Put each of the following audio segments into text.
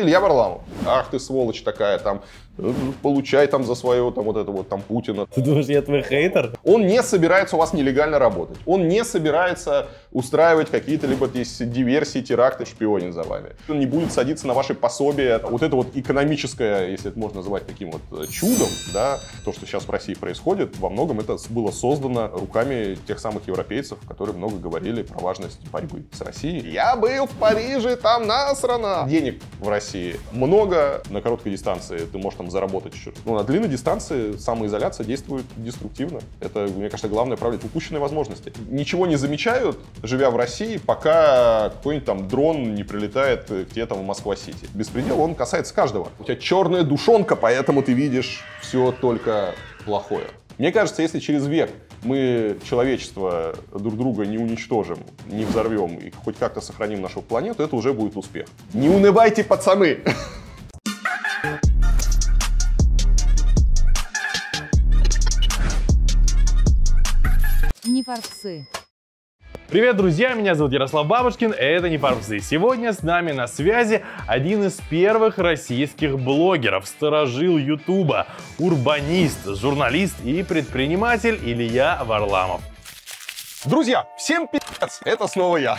или я Варламов. ах ты сволочь такая, там, э, получай там за свое, там, вот это вот, там, Путина. Ты думаешь, я твой хейтер? Он не собирается у вас нелегально работать. Он не собирается устраивать какие-то либо здесь диверсии, теракты, шпионить за вами. Он не будет садиться на ваши пособия. Вот это вот экономическое, если это можно назвать таким вот э, чудом, да, то, что сейчас в России происходит, во многом это было создано руками тех самых европейцев, которые много говорили про важность борьбы с Россией. Я был в Париже, там насрано! Денег в России много, много. На короткой дистанции ты можешь там заработать еще. но ну, на длинной дистанции самоизоляция действует деструктивно. Это, мне кажется, главное правило. Упущенные возможности. Ничего не замечают, живя в России, пока какой-нибудь там дрон не прилетает к тебе там в Москва-Сити. Беспредел, он касается каждого. У тебя черная душонка, поэтому ты видишь все только плохое. Мне кажется, если через век мы человечество друг друга не уничтожим, не взорвем и хоть как-то сохраним нашу планету, это уже будет успех. Не унывайте, пацаны! Не форсы. Привет, друзья! Меня зовут Ярослав Бабушкин, это не Пармсы. Сегодня с нами на связи один из первых российских блогеров, сторожил Ютуба, урбанист, журналист и предприниматель Илья Варламов. Друзья, всем пи***ц, это снова я.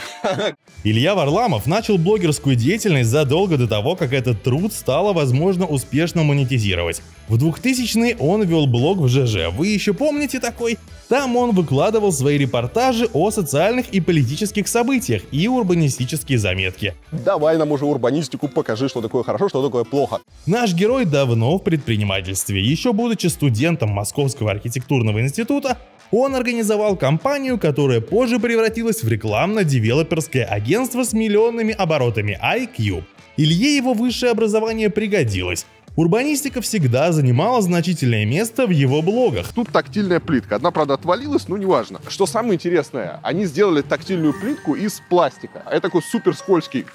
Илья Варламов начал блогерскую деятельность задолго до того, как этот труд стало возможно успешно монетизировать. В 2000-е он вел блог в ЖЖ, вы еще помните такой? Там он выкладывал свои репортажи о социальных и политических событиях и урбанистические заметки. Давай нам уже урбанистику покажи, что такое хорошо, что такое плохо. Наш герой давно в предпринимательстве. Еще будучи студентом Московского архитектурного института, он организовал компанию, которая позже превратилась в рекламно-девелоперское агентство с миллионными оборотами IQ. Илье его высшее образование пригодилось. Урбанистика всегда занимала значительное место в его блогах. Тут тактильная плитка. Одна, правда, отвалилась, но неважно. Что самое интересное, они сделали тактильную плитку из пластика. Это такой супер скользкий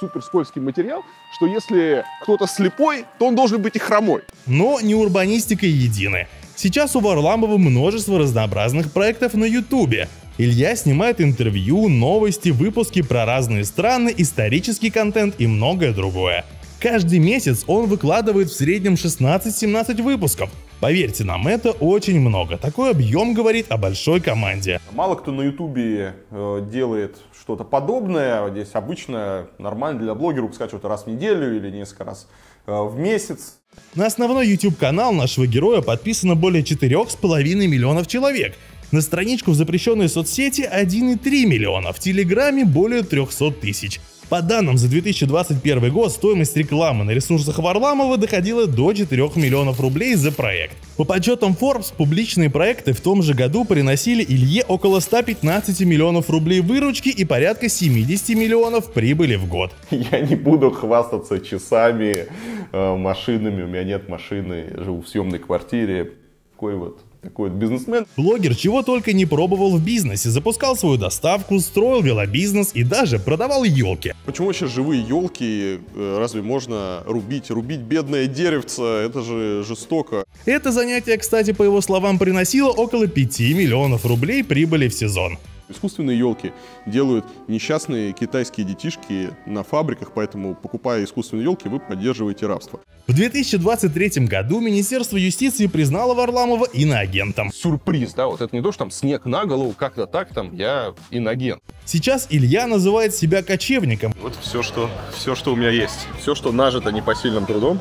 супер скользкий материал, что если кто-то слепой, то он должен быть и хромой. Но не урбанистика едины. Сейчас у Варламова множество разнообразных проектов на ютубе. Илья снимает интервью, новости, выпуски про разные страны, исторический контент и многое другое. Каждый месяц он выкладывает в среднем 16-17 выпусков. Поверьте нам, это очень много. Такой объем говорит о большой команде. Мало кто на Ютубе э, делает что-то подобное. Здесь обычно нормально для блогеров сказать что-то раз в неделю или несколько раз Э, в месяц. На основной YouTube-канал нашего героя подписано более 4,5 миллионов человек. На страничку в запрещенной соцсети 1,3 миллиона, в Телеграме более 300 тысяч. По данным за 2021 год, стоимость рекламы на ресурсах Варламова доходила до 4 миллионов рублей за проект. По подсчетам Forbes, публичные проекты в том же году приносили Илье около 115 миллионов рублей выручки и порядка 70 миллионов прибыли в год. Я не буду хвастаться часами, э, машинами, у меня нет машины, живу в съемной квартире. Такой вот какой бизнесмен. Блогер чего только не пробовал в бизнесе, запускал свою доставку, строил велобизнес и даже продавал елки. Почему вообще живые елки э, разве можно рубить? Рубить бедное деревце, это же жестоко. Это занятие, кстати, по его словам, приносило около 5 миллионов рублей прибыли в сезон. Искусственные елки делают несчастные китайские детишки на фабриках, поэтому, покупая искусственные елки, вы поддерживаете рабство. В 2023 году Министерство юстиции признало Варламова иноагентом. Сюрприз, да, вот это не то, что там снег на голову, как-то так, там, я иноагент. Сейчас Илья называет себя кочевником. Вот все, что, все, что у меня есть. Все, что нажито сильным трудом,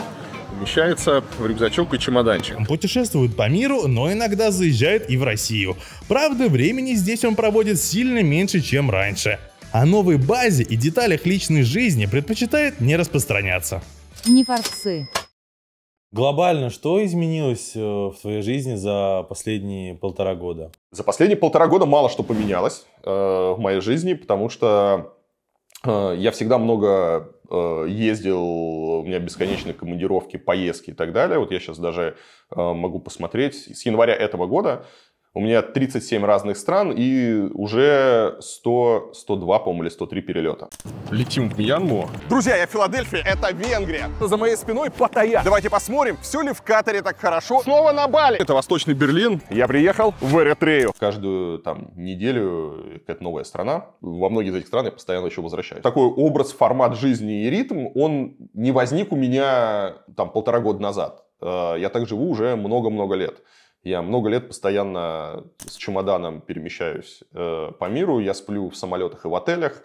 Помещается в рюкзачок и чемоданчик. Путешествует по миру, но иногда заезжает и в Россию. Правда, времени здесь он проводит сильно меньше, чем раньше. О новой базе и деталях личной жизни предпочитает не распространяться. Не форсы. Глобально, что изменилось э, в твоей жизни за последние полтора года? За последние полтора года мало что поменялось э, в моей жизни, потому что э, я всегда много Э, ездил, у меня бесконечные командировки, поездки и так далее. Вот я сейчас даже э, могу посмотреть. С января этого года у меня 37 разных стран и уже 100, 102, по-моему, или 103 перелета. Летим в Мьянму. Друзья, я в Филадельфии, это Венгрия. За моей спиной Паттайя. Давайте посмотрим, все ли в Катаре так хорошо. Снова на Бали. Это Восточный Берлин. Я приехал в Эритрею. Каждую там неделю какая-то новая страна. Во многие из этих стран я постоянно еще возвращаюсь. Такой образ, формат жизни и ритм, он не возник у меня там полтора года назад. Э, я так живу уже много-много лет. Я много лет постоянно с чемоданом перемещаюсь э, по миру. Я сплю в самолетах и в отелях.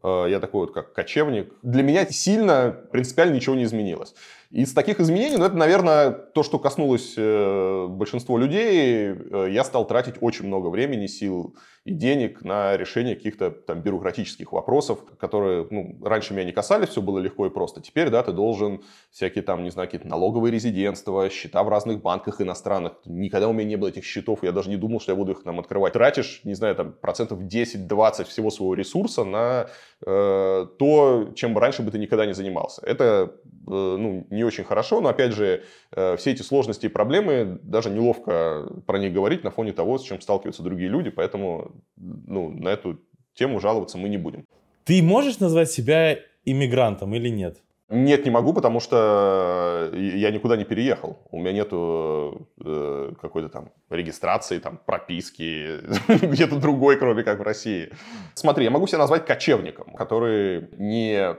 Э, я такой вот как кочевник. Для меня сильно принципиально ничего не изменилось. Из таких изменений, ну, это, наверное, то, что коснулось э, большинства людей, э, я стал тратить очень много времени, сил и денег на решение каких-то там бюрократических вопросов, которые ну, раньше меня не касались, все было легко и просто. Теперь, да, ты должен всякие там, не знаю, какие-то налоговые резидентства, счета в разных банках иностранных. Никогда у меня не было этих счетов, я даже не думал, что я буду их нам открывать. Тратишь, не знаю, там процентов 10-20 всего своего ресурса на э, то, чем раньше бы ты никогда не занимался. Это, э, ну, не не очень хорошо, но опять же, э, все эти сложности и проблемы, даже неловко про них говорить на фоне того, с чем сталкиваются другие люди, поэтому ну, на эту тему жаловаться мы не будем. Ты можешь назвать себя иммигрантом или нет? Нет, не могу, потому что э, я никуда не переехал. У меня нету э, какой-то там регистрации, там прописки где-то другой, кроме как в России. Смотри, я могу себя назвать кочевником, который не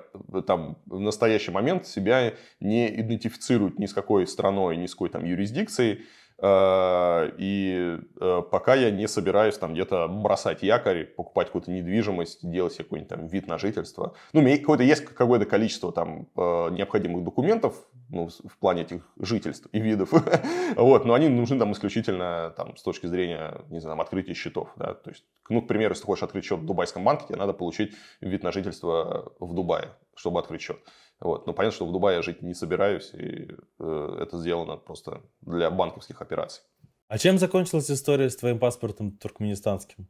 там в настоящий момент себя не идентифицирует ни с какой страной, ни с какой там юрисдикцией. Э, и э, пока я не собираюсь там где-то бросать якорь, покупать какую-то недвижимость, делать себе какой-нибудь там вид на жительство. Ну, у меня какое-то есть какое-то количество там э, необходимых документов ну, в плане этих жительств и видов. вот, но они нужны там исключительно там, с точки зрения, не знаю, открытия счетов. Да? То есть, ну, к примеру, если ты хочешь открыть счет в Дубайском банке, тебе надо получить вид на жительство в Дубае, чтобы открыть счет. Вот. Ну, понятно, что в Дубае я жить не собираюсь, и э, это сделано просто для банковских операций. А чем закончилась история с твоим паспортом туркменистанским?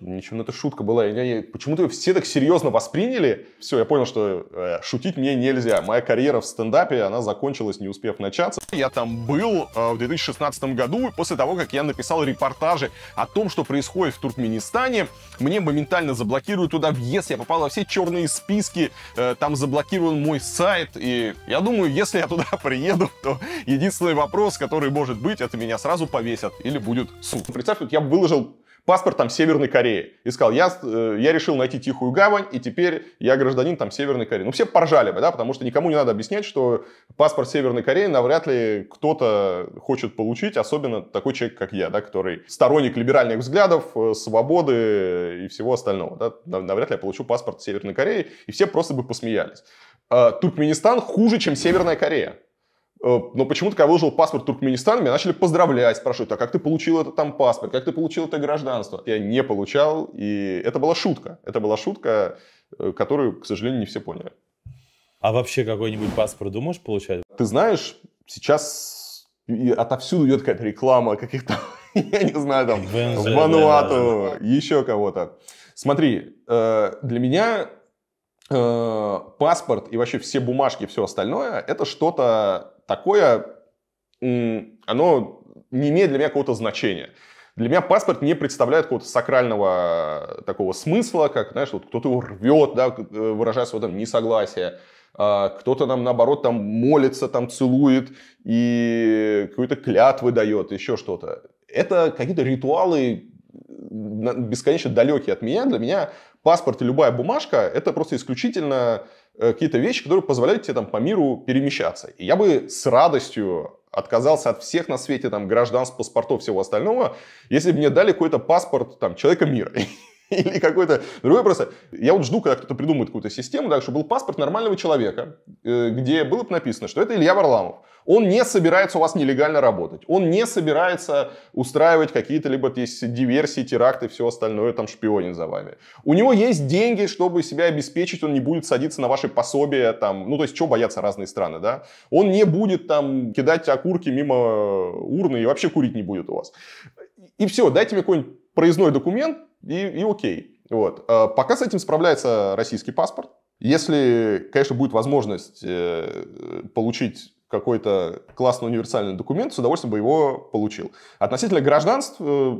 Ничего, ну это шутка была. Я, я, почему-то все так серьезно восприняли. Все, я понял, что э, шутить мне нельзя. Моя карьера в стендапе, она закончилась, не успев начаться. Я там был э, в 2016 году, после того, как я написал репортажи о том, что происходит в Туркменистане. Мне моментально заблокируют туда въезд, я попал во все черные списки, э, там заблокирован мой сайт. И я думаю, если я туда приеду, то единственный вопрос, который может быть, это меня сразу повесят или будет суд. Представь, вот я выложил паспорт там Северной Кореи. И сказал, я, э, я решил найти тихую гавань, и теперь я гражданин там Северной Кореи. Ну, все поржали бы, да, потому что никому не надо объяснять, что паспорт Северной Кореи навряд ли кто-то хочет получить, особенно такой человек, как я, да, который сторонник либеральных взглядов, э, свободы и всего остального. Да. Навряд ли я получу паспорт Северной Кореи, и все просто бы посмеялись. А, Туркменистан хуже, чем Северная Корея. Э, но почему-то, когда выложил паспорт Туркменистана, меня начали поздравлять, спрашивают, а как ты получил этот там паспорт, как ты получил это гражданство? Я не получал, и это была шутка. Это была шутка, э, которую, к сожалению, не все поняли. А вообще какой-нибудь паспорт думаешь получать? Ты знаешь, сейчас отовсюду идет какая-то реклама каких-то, я не знаю, там, в Вануату, еще кого-то. Смотри, э, для меня паспорт и вообще все бумажки, все остальное, это что-то такое, оно не имеет для меня какого-то значения. Для меня паспорт не представляет какого-то сакрального э, такого смысла, как, знаешь, вот кто-то его рвет, да, э, выражая свое там несогласие. А кто-то нам, наоборот, там молится, там целует и какую-то клятвы дает, еще что-то. Это какие-то ритуалы бесконечно далекие от меня. Для меня паспорт и любая бумажка – это просто исключительно Э, какие-то вещи, которые позволяют тебе там по миру перемещаться. И я бы с радостью отказался от всех на свете там гражданств, паспортов, всего остального, если бы мне дали какой-то паспорт там человека мира. или какой-то другой просто. Я вот жду, когда кто-то придумает какую-то систему, так, чтобы был паспорт нормального человека, э, где было бы написано, что это Илья Варламов. Он не собирается у вас нелегально работать. Он не собирается устраивать какие-то либо есть диверсии, теракты, все остальное, там шпионит за вами. У него есть деньги, чтобы себя обеспечить, он не будет садиться на ваши пособия, там, ну то есть чего боятся разные страны, да? Он не будет там кидать окурки мимо урны и вообще курить не будет у вас. И все, дайте мне какой-нибудь проездной документ, и, и окей. Вот. А, пока с этим справляется российский паспорт. Если, конечно, будет возможность э, получить какой-то классный универсальный документ, с удовольствием бы его получил. Относительно гражданств, э,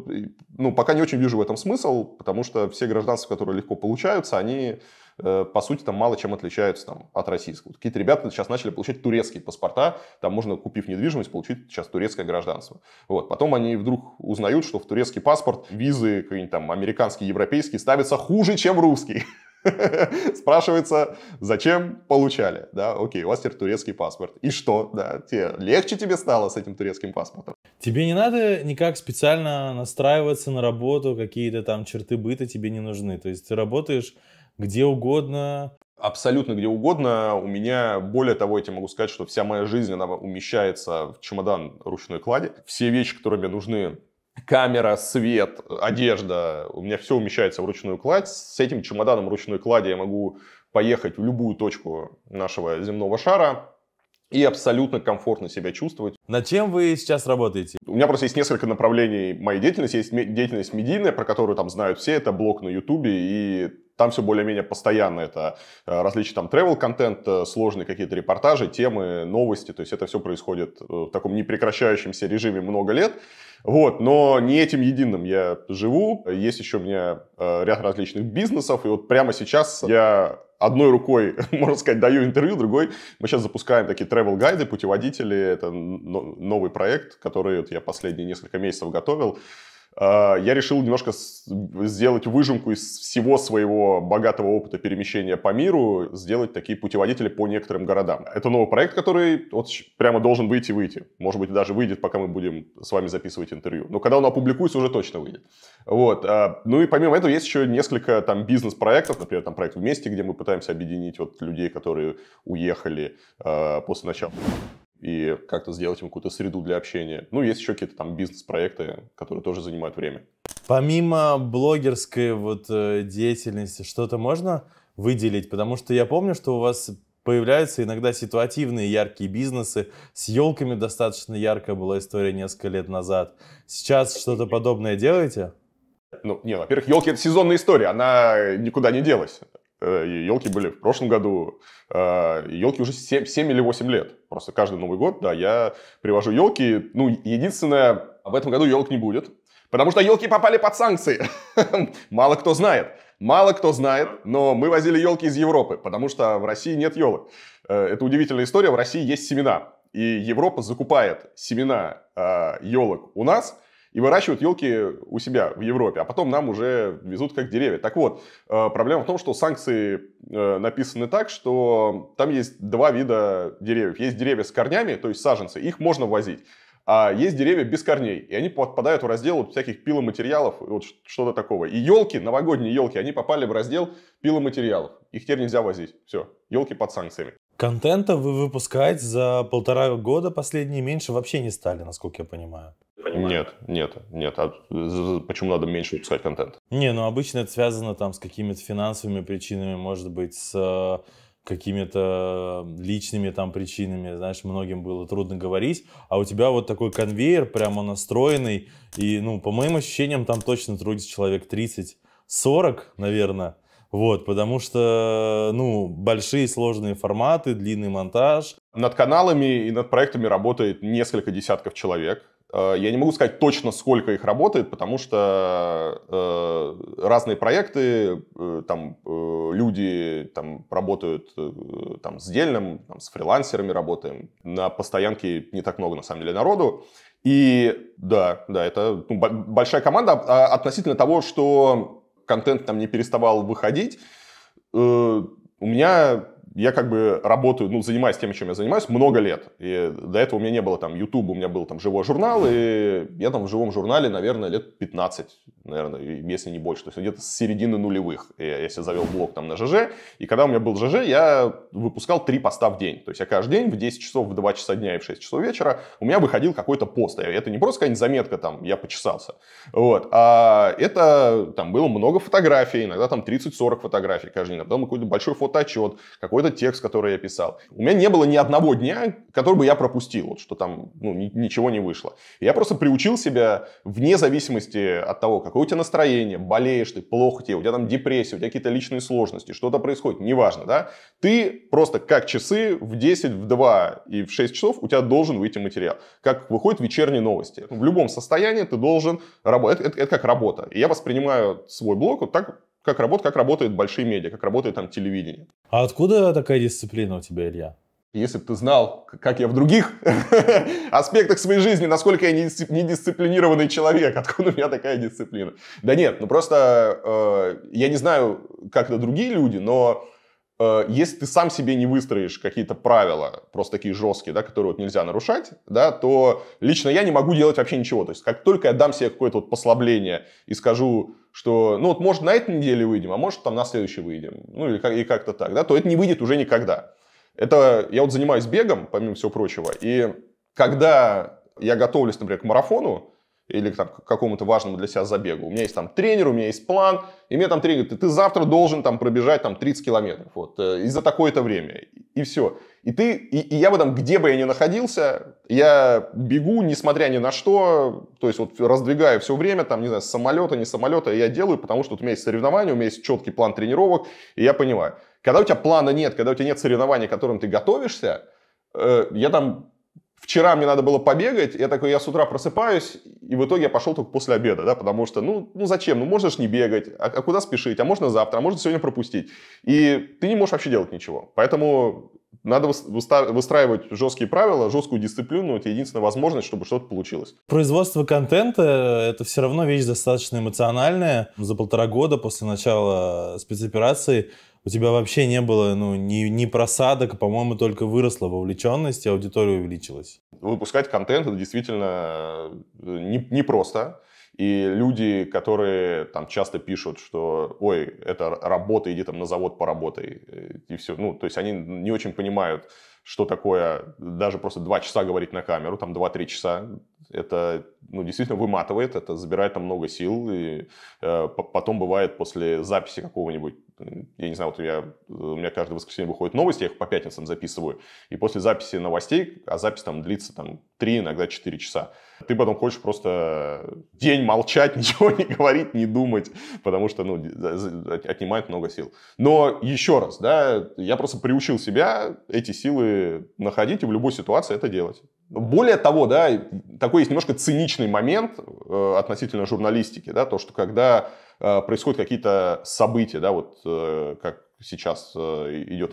ну, пока не очень вижу в этом смысл, потому что все гражданства, которые легко получаются, они Э, по сути, там мало чем отличаются там, от российского. Вот какие-то ребята сейчас начали получать турецкие паспорта, там можно, купив недвижимость, получить сейчас турецкое гражданство. Вот. Потом они вдруг узнают, что в турецкий паспорт визы какие-нибудь там американские, европейские ставятся хуже, чем русский. Спрашивается, зачем получали? Да, окей, у вас теперь турецкий паспорт. И что? Да, тебе, легче тебе стало с этим турецким паспортом? Тебе не надо никак специально настраиваться на работу, какие-то там черты быта тебе не нужны. То есть ты работаешь где угодно. Абсолютно где угодно. У меня, более того, я тебе могу сказать, что вся моя жизнь, она умещается в чемодан ручной клади. Все вещи, которые мне нужны, камера, свет, одежда, у меня все умещается в ручную кладь. С этим чемоданом ручной клади я могу поехать в любую точку нашего земного шара, и абсолютно комфортно себя чувствовать. Над чем вы сейчас работаете? У меня просто есть несколько направлений моей деятельности. Есть деятельность медийная, про которую там знают все. Это блог на Ютубе и там все более-менее постоянно. Это э, различный там travel контент э, сложные какие-то репортажи, темы, новости. То есть это все происходит э, в таком непрекращающемся режиме много лет. Вот, но не этим единым я живу. Есть еще у меня ряд различных бизнесов. И вот прямо сейчас я одной рукой, можно сказать, даю интервью, другой мы сейчас запускаем такие travel гайды путеводители. Это новый проект, который вот я последние несколько месяцев готовил. А, я решил немножко сделать выжимку из всего своего богатого опыта перемещения по миру, сделать такие путеводители по некоторым городам. Это новый проект, который вот прямо должен выйти и выйти. Может быть, даже выйдет, пока мы будем с вами записывать интервью. Но когда он опубликуется, уже точно выйдет. Вот. А, ну и помимо этого есть еще несколько там бизнес-проектов, например, там проект «Вместе», где мы пытаемся объединить вот людей, которые уехали а, после начала и как-то сделать им какую-то среду для общения. Ну, есть еще какие-то там бизнес-проекты, которые тоже занимают время. Помимо блогерской вот э, деятельности, что-то можно выделить? Потому что я помню, что у вас появляются иногда ситуативные яркие бизнесы. С елками достаточно яркая была история несколько лет назад. Сейчас что-то подобное делаете? Ну, не, во-первых, елки это сезонная история, она никуда не делась. Э, елки были в прошлом году, э, елки уже 7, 7 или 8 лет. Просто каждый Новый год, да, я привожу елки. Ну, единственное, в этом году елок не будет, потому что елки попали под санкции. Мало кто знает. Мало кто знает, но мы возили елки из Европы, потому что в России нет елок. Э, это удивительная история, в России есть семена. И Европа закупает семена елок у нас – и выращивают елки у себя в Европе, а потом нам уже везут как деревья. Так вот, э, проблема в том, что санкции э, написаны так, что там есть два вида деревьев. Есть деревья с корнями, то есть саженцы, их можно возить. А есть деревья без корней, и они подпадают в раздел вот всяких пиломатериалов, вот что-то такого. И елки, новогодние елки, они попали в раздел пиломатериалов. Их теперь нельзя возить. Все, елки под санкциями. Контента вы выпускать за полтора года последние меньше вообще не стали, насколько я понимаю. Понимаю. Нет, нет, нет. А почему надо меньше выпускать контент? Не, ну обычно это связано там с какими-то финансовыми причинами, может быть, с э, какими-то личными там причинами, знаешь, многим было трудно говорить, а у тебя вот такой конвейер прямо настроенный, и, ну, по моим ощущениям, там точно трудится человек 30-40, наверное, вот, потому что, ну, большие сложные форматы, длинный монтаж. Над каналами и над проектами работает несколько десятков человек. Э, я не могу сказать точно, сколько их работает, потому что э, разные проекты, э, там э, люди там, работают э, там, с дельным, там, с фрилансерами работаем. На постоянке не так много, на самом деле, народу. И да, да, это ну, большая команда а, относительно того, что контент там не переставал выходить, э, у меня я как бы работаю, ну, занимаюсь тем, чем я занимаюсь, много лет. И до этого у меня не было там YouTube, у меня был там живой журнал, и я там в живом журнале, наверное, лет 15, наверное, если не больше. То есть где-то с середины нулевых я, я себе завел блог там на ЖЖ. И когда у меня был ЖЖ, я выпускал три поста в день. То есть я каждый день в 10 часов, в 2 часа дня и в 6 часов вечера у меня выходил какой-то пост. Это не просто какая-нибудь заметка там, я почесался. Вот. А это там было много фотографий, иногда там 30-40 фотографий каждый день. А потом какой-то большой фотоотчет, какой это текст, который я писал. У меня не было ни одного дня, который бы я пропустил, вот, что там ну, ни, ничего не вышло. Я просто приучил себя, вне зависимости от того, какое у тебя настроение, болеешь ты, плохо тебе, у тебя там депрессия, у тебя какие-то личные сложности, что-то происходит, неважно, да, ты просто как часы в 10, в 2 и в 6 часов у тебя должен выйти материал. Как выходят вечерние новости. В любом состоянии ты должен работать. Это, это, это как работа. И я воспринимаю свой блог вот так как, работ, как работают большие медиа, как работает там телевидение. А откуда такая дисциплина у тебя, Илья? Если бы ты знал, как я в других аспектах своей жизни, насколько я недисциплинированный человек, откуда у меня такая дисциплина. Да нет, ну просто э, я не знаю, как это другие люди, но э, если ты сам себе не выстроишь какие-то правила, просто такие жесткие, да, которые вот нельзя нарушать, да, то лично я не могу делать вообще ничего. То есть как только я дам себе какое-то вот послабление и скажу, что, ну вот, может, на этой неделе выйдем, а может, там на следующей выйдем, ну или как, и как-то так, да, то это не выйдет уже никогда. Это, я вот занимаюсь бегом, помимо всего прочего, и когда я готовлюсь, например, к марафону, или там, к какому-то важному для себя забегу. У меня есть там тренер, у меня есть план, и мне там тренер говорит, ты завтра должен там пробежать там 30 километров, вот, э, и за такое-то время, и все. И ты, и, и я бы там, где бы я ни находился, я бегу, несмотря ни на что, то есть вот раздвигаю все время, там, не знаю, с самолета, не самолета, я делаю, потому что вот у меня есть соревнования, у меня есть четкий план тренировок, и я понимаю. Когда у тебя плана нет, когда у тебя нет соревнований, к которым ты готовишься, э, я там вчера мне надо было побегать, я такой, я с утра просыпаюсь, и в итоге я пошел только после обеда, да, потому что, ну, ну зачем, ну можешь же не бегать, а, а куда спешить, а можно завтра, а можно сегодня пропустить. И ты не можешь вообще делать ничего. Поэтому надо выстраивать жесткие правила, жесткую дисциплину. Это единственная возможность, чтобы что-то получилось. Производство контента – это все равно вещь достаточно эмоциональная. За полтора года после начала спецоперации у тебя вообще не было ну, ни, ни просадок, по-моему, только выросла вовлеченность, и аудитория увеличилась. Выпускать контент это действительно непросто. Э, не, не просто. И люди, которые там часто пишут, что ой, это работа, иди там на завод поработай, э, и все. Ну, то есть они не очень понимают, что такое даже просто два часа говорить на камеру, там два-три часа, это ну, действительно выматывает, это забирает там много сил, и э, потом бывает после записи какого-нибудь я не знаю, вот я, у меня каждое воскресенье выходят новости, я их по пятницам записываю, и после записи новостей, а запись там длится там 3, иногда 4 часа, ты потом хочешь просто день молчать, ничего не говорить, не думать, потому что, ну, отнимает много сил. Но еще раз, да, я просто приучил себя эти силы находить и в любой ситуации это делать. Более того, да, такой есть немножко циничный момент э, относительно журналистики, да, то, что когда Э, происходят какие-то события, да, вот э, как сейчас э, идет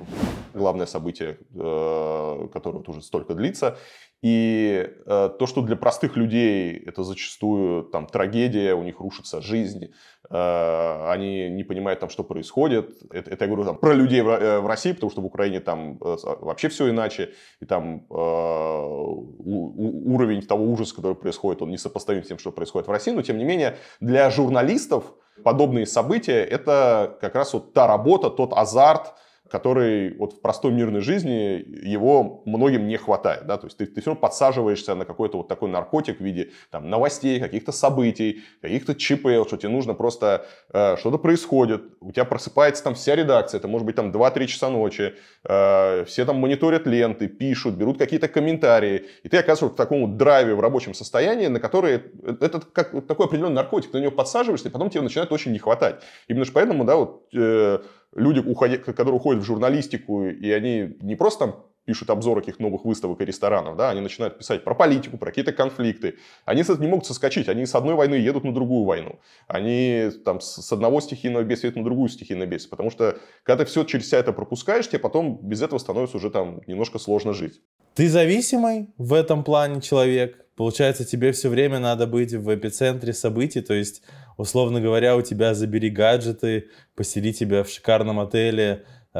главное событие, которое вот уже столько длится. И то, что для простых людей это зачастую там трагедия, у них рушится жизнь, а, они не понимают там, что происходит. Это, это я говорю там, про людей в, э, в России, потому что в Украине там э, вообще все иначе, и там э, у, уровень того ужаса, который происходит, он не сопоставим с тем, что происходит в России, но тем не менее для журналистов подобные события это как раз вот та работа, тот азарт, который вот в простой мирной жизни его многим не хватает. Да? То есть ты, ты все равно подсаживаешься на какой-то вот такой наркотик в виде там, новостей, каких-то событий, каких-то ЧПЛ, что тебе нужно просто э, что-то происходит, у тебя просыпается там вся редакция, это может быть там 2-3 часа ночи, э, все там мониторят ленты, пишут, берут какие-то комментарии, и ты оказываешься в таком драйве, в рабочем состоянии, на который э, это как такой определенный наркотик, ты на него подсаживаешься, и потом тебе начинает очень не хватать. Именно же поэтому, да, вот э, люди, которые уходят в журналистику, и они не просто там пишут обзоры каких новых выставок и ресторанов, да, они начинают писать про политику, про какие-то конфликты. Они не могут соскочить, они с одной войны едут на другую войну. Они там с одного стихийного бедствия едут на другую стихийное бедствие, потому что когда ты все через себя это пропускаешь, тебе потом без этого становится уже там немножко сложно жить. Ты зависимый в этом плане человек. Получается, тебе все время надо быть в эпицентре событий, то есть условно говоря, у тебя забери гаджеты, посели тебя в шикарном отеле, э,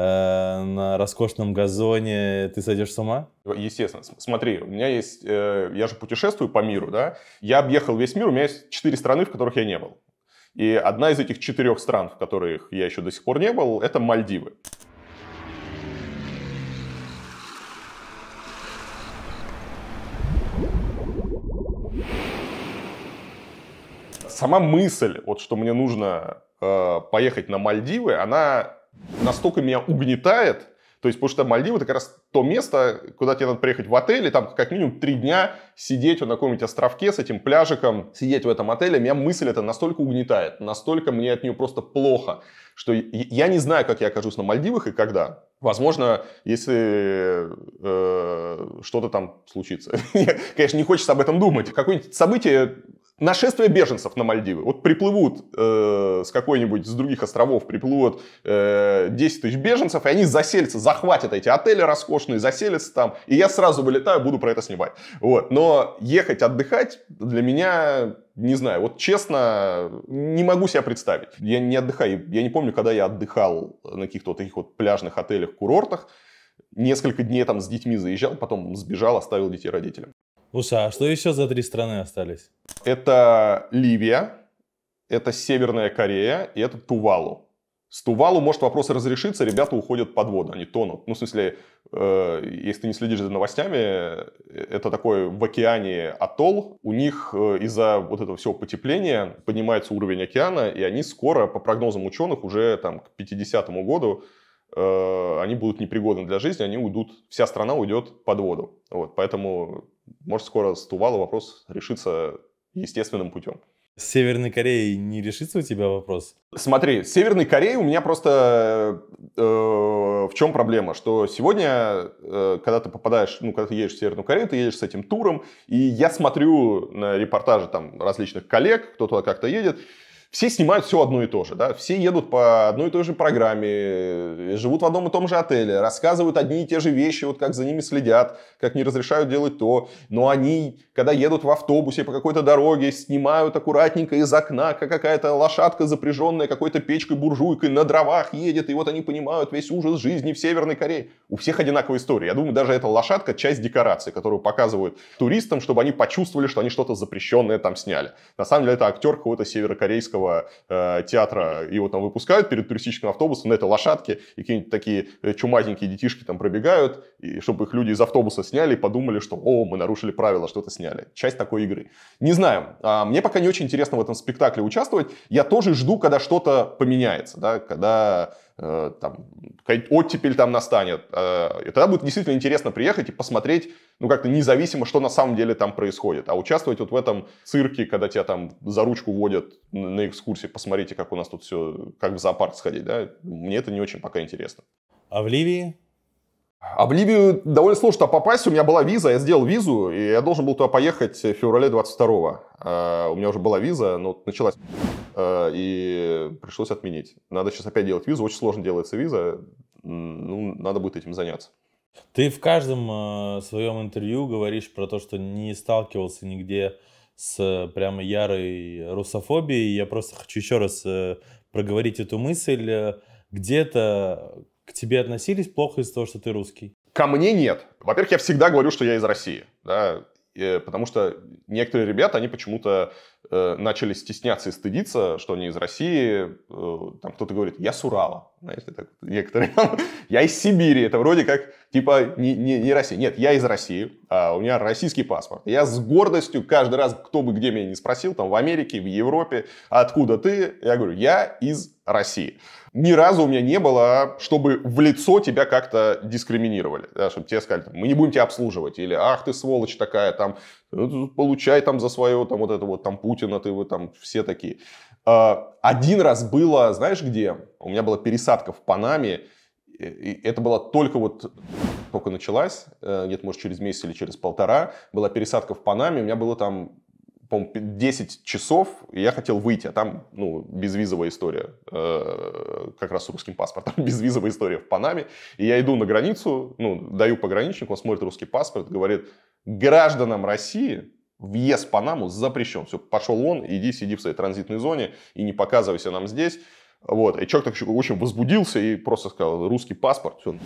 на роскошном газоне, ты сойдешь с ума? Естественно. Смотри, у меня есть... Э, я же путешествую по миру, да? Я объехал весь мир, у меня есть четыре страны, в которых я не был. И одна из этих четырех стран, в которых я еще до сих пор не был, это Мальдивы. сама мысль, вот что мне нужно э, поехать на Мальдивы, она настолько меня угнетает, то есть, потому что Мальдивы это как раз то место, куда тебе надо приехать в отель, и там как минимум три дня сидеть на каком-нибудь островке с этим пляжиком, сидеть в этом отеле. Меня мысль это настолько угнетает, настолько мне от нее просто плохо, что я не знаю, как я окажусь на Мальдивах и когда. Возможно, если э, что-то там случится. Конечно, не хочется об этом думать. Какое-нибудь событие Нашествие беженцев на Мальдивы. Вот приплывут э, с какой-нибудь, с других островов приплывут э, 10 тысяч беженцев, и они заселятся, захватят эти отели роскошные, заселятся там, и я сразу вылетаю, буду про это снимать. Вот. Но ехать отдыхать для меня, не знаю, вот честно, не могу себя представить. Я не отдыхаю, я не помню, когда я отдыхал на каких-то вот таких вот пляжных отелях, курортах. Несколько дней там с детьми заезжал, потом сбежал, оставил детей родителям. Уса, а что еще за три страны остались? Это Ливия, это Северная Корея и это Тувалу. С Тувалу может вопрос разрешиться, ребята уходят под воду, они тонут. Ну, в смысле, э, если ты не следишь за новостями, это такой в океане атолл. У них э, из-за вот этого всего потепления поднимается уровень океана, и они скоро, по прогнозам ученых, уже там к 50 году э, они будут непригодны для жизни, они уйдут, вся страна уйдет под воду. Вот, поэтому может, скоро с Тувала вопрос решится естественным путем. С Северной Кореей не решится у тебя вопрос? Смотри, с Северной Кореей у меня просто э, в чем проблема, что сегодня, э, когда ты попадаешь, ну, когда ты едешь в Северную Корею, ты едешь с этим туром, и я смотрю на репортажи там различных коллег, кто туда как-то едет, все снимают все одно и то же, да, все едут по одной и той же программе, э, живут в одном и том же отеле, рассказывают одни и те же вещи, вот как за ними следят, как не разрешают делать то, но они, когда едут в автобусе по какой-то дороге, снимают аккуратненько из окна, как какая-то лошадка, запряженная какой-то печкой-буржуйкой на дровах едет, и вот они понимают весь ужас жизни в Северной Корее. У всех одинаковая история. Я думаю, даже эта лошадка часть декорации, которую показывают туристам, чтобы они почувствовали, что они что-то запрещенное там сняли. На самом деле это актер какого-то северокорейского местного э, театра, его там выпускают перед туристическим автобусом, на этой лошадке, и какие-нибудь такие э, чумазенькие детишки там пробегают, и чтобы их люди из автобуса сняли и подумали, что «О, мы нарушили правила, что-то сняли». Часть такой игры. Не знаю, а мне пока не очень интересно в этом спектакле участвовать. Я тоже жду, когда что-то поменяется, да, когда Э, там, оттепель там настанет. Э, и тогда будет действительно интересно приехать и посмотреть, ну, как-то независимо, что на самом деле там происходит. А участвовать вот в этом цирке, когда тебя там за ручку водят на экскурсии, посмотрите, как у нас тут все, как в зоопарк сходить, да, мне это не очень пока интересно. А в Ливии? А в Ливию довольно сложно туда попасть. У меня была виза, я сделал визу, и я должен был туда поехать в феврале 22-го. Э, у меня уже была виза, но началась. Э, и пришлось отменить. Надо сейчас опять делать визу. Очень сложно делается виза. Ну, надо будет этим заняться. Ты в каждом э, своем интервью говоришь про то, что не сталкивался нигде с прямо ярой русофобией. Я просто хочу еще раз проговорить эту мысль где-то к тебе относились плохо из-за того, что ты русский? Ко мне нет. Во-первых, я всегда говорю, что я из России, да, э, потому что некоторые ребята, они почему-то э, начали стесняться и стыдиться, что они из России. Э, там кто-то говорит, я с Урала, знаете, так, некоторые. я из Сибири, это вроде как, типа, не, не, не Россия. Нет, я из России, а у меня российский паспорт. Я с гордостью каждый раз, кто бы где меня не спросил, там, в Америке, в Европе, «А откуда ты, я говорю, я из России. Ни разу у меня не было, чтобы в лицо тебя как-то дискриминировали, да, чтобы тебе сказали, мы не будем тебя обслуживать, или ах ты сволочь такая, там, ну, получай там за свое, там вот это вот, там Путина, ты вы там все такие. А, один раз было, знаешь где? У меня была пересадка в Панаме, и это было только вот только началась, э, где-то, может, через месяц или через полтора, была пересадка в Панаме, у меня было там по 10 часов, я хотел выйти, а там, ну, безвизовая история, э, как раз с русским паспортом, безвизовая история в Панаме, и я иду на границу, ну, даю пограничнику, он смотрит русский паспорт, говорит, гражданам России въезд в Панаму запрещен, все, пошел он, иди сиди в своей транзитной зоне и не показывайся нам здесь, вот. И человек так очень возбудился и просто сказал, русский паспорт, все,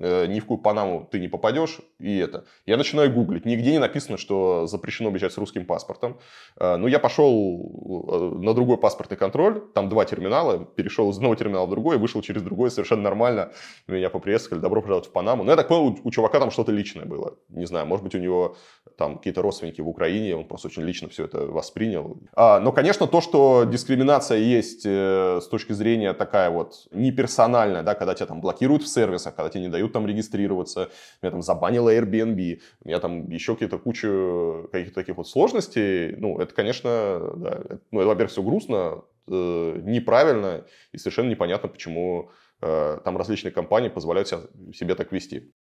э, ни в какую Панаму ты не попадешь, и это. Я начинаю гуглить, нигде не написано, что запрещено объезжать с русским паспортом. Э, Но ну, я пошел э, на другой паспортный контроль, там два терминала, перешел из одного терминала в другой, вышел через другой, совершенно нормально. Меня поприветствовали, добро пожаловать в Панаму. Но ну, я так понял, у чувака там что-то личное было. Не знаю, может быть, у него там какие-то родственники в Украине, он просто очень лично все это воспринял. А, но, конечно, то, что дискриминация есть э, с точки зрения такая вот неперсональная, да, когда тебя там блокируют в сервисах, когда тебе не дают там регистрироваться, меня там забанило Airbnb, у меня там еще какие-то кучу каких-то таких вот сложностей, ну, это, конечно, да, ну, это, во-первых, все грустно, э, неправильно и совершенно непонятно, почему э, там различные компании позволяют себе так вести.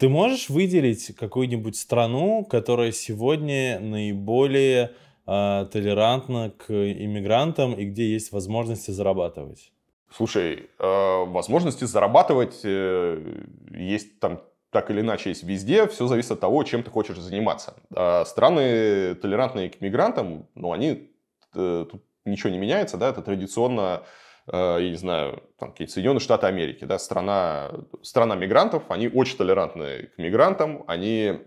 Ты можешь выделить какую-нибудь страну, которая сегодня наиболее э, толерантна к иммигрантам и где есть возможности зарабатывать? Слушай, э, возможности зарабатывать э, есть там так или иначе есть везде, все зависит от того, чем ты хочешь заниматься. А страны, толерантные к мигрантам, ну, они, э, тут ничего не меняется, да, это традиционно Э, я не знаю, там какие-то Соединенные Штаты Америки, да, страна, страна мигрантов, они очень толерантны к мигрантам, они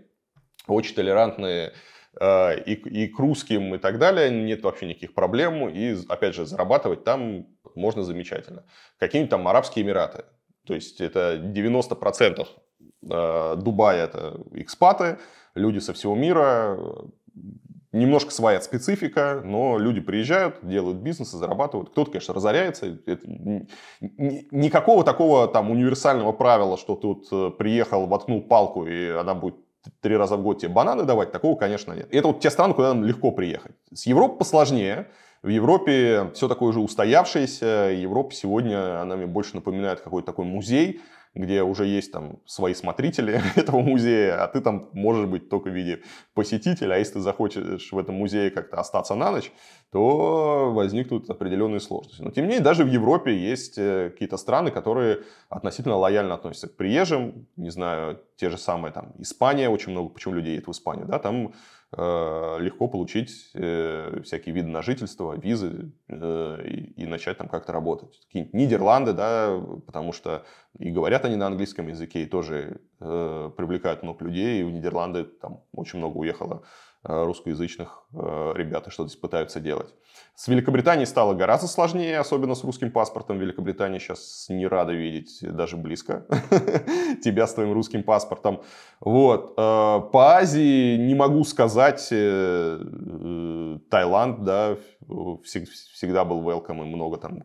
очень толерантны э, и, и к русским и так далее, нет вообще никаких проблем, и, опять же, зарабатывать там можно замечательно. Какие-нибудь там Арабские Эмираты, то есть это 90% э, Дубая это экспаты, люди со всего мира, Немножко своя специфика, но люди приезжают, делают бизнес и зарабатывают. Кто-то, конечно, разоряется. Это, никакого такого там универсального правила, что тут э, приехал, воткнул палку, и она будет три раза в год тебе бананы давать, такого, конечно, нет. Это вот те страны, куда нам легко приехать. С Европы посложнее. В Европе все такое же устоявшееся. Европа сегодня, она мне больше напоминает какой-то такой музей, где уже есть там свои смотрители этого музея, а ты там можешь быть только в виде посетителя, а если ты захочешь в этом музее как-то остаться на ночь, то возникнут определенные сложности. Но тем не менее, даже в Европе есть э, какие-то страны, которые относительно лояльно относятся к приезжим, не знаю, те же самые там Испания, очень много, почему людей едет в Испанию, да, там Э, легко получить э, всякие виды на жительство, визы э, и начать там как-то работать. какие Нидерланды, да, потому что и говорят они на английском языке, и тоже привлекают много людей, и в Нидерланды там очень много уехало Э, русскоязычных э, ребят и что здесь пытаются делать. С Великобританией стало гораздо сложнее, особенно с русским паспортом. Великобритания сейчас не рада видеть даже близко тебя с твоим русским паспортом. Вот. Э, по Азии не могу сказать, Таиланд, да, всегда был welcome и много там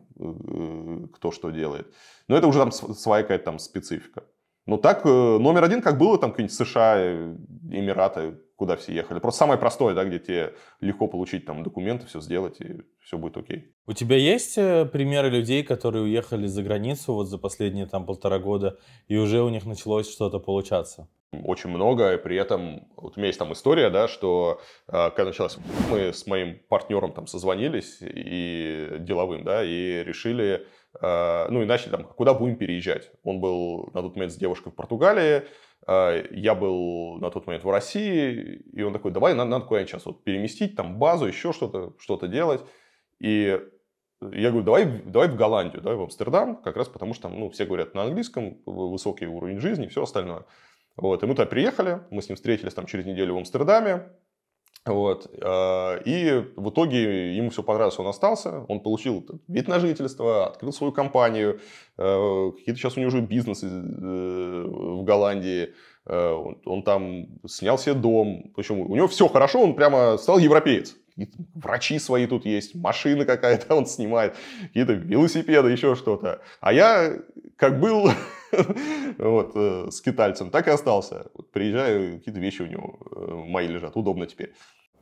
кто что делает. Но это уже там своя какая-то там специфика. Но так номер один, как было там какие-нибудь США, Эмираты, куда все ехали. Просто самое простое, да, где тебе легко получить там документы, все сделать, и все будет окей. У тебя есть э, примеры людей, которые уехали за границу вот за последние там полтора года, и уже у них началось что-то получаться? Очень много, и при этом, вот у меня есть там история, да, что э, когда началось, мы с моим партнером там созвонились, и деловым, да, и решили, э, ну и начали там, куда будем переезжать. Он был на тот момент с девушкой в Португалии, а, я был на тот момент в России, и он такой, давай, надо, надо куда-нибудь сейчас вот переместить, там базу, еще что-то, что-то делать. И я говорю, давай, давай в Голландию, давай в Амстердам, как раз потому что там, ну, все говорят на английском, высокий уровень жизни, все остальное. Вот, и мы туда приехали, мы с ним встретились там через неделю в Амстердаме, вот. А, и в итоге ему все понравилось, он остался, он получил вид на жительство, открыл свою компанию, а, какие-то сейчас у него уже бизнесы э, в Голландии, а, он там снял себе дом, причем у него все хорошо, он прямо стал европеец. Врачи свои тут есть, машина какая-то он снимает, какие-то велосипеды, еще что-то. А я как был вот, э, с китайцем, так и остался. Вот приезжаю, какие-то вещи у него э, мои лежат, удобно теперь.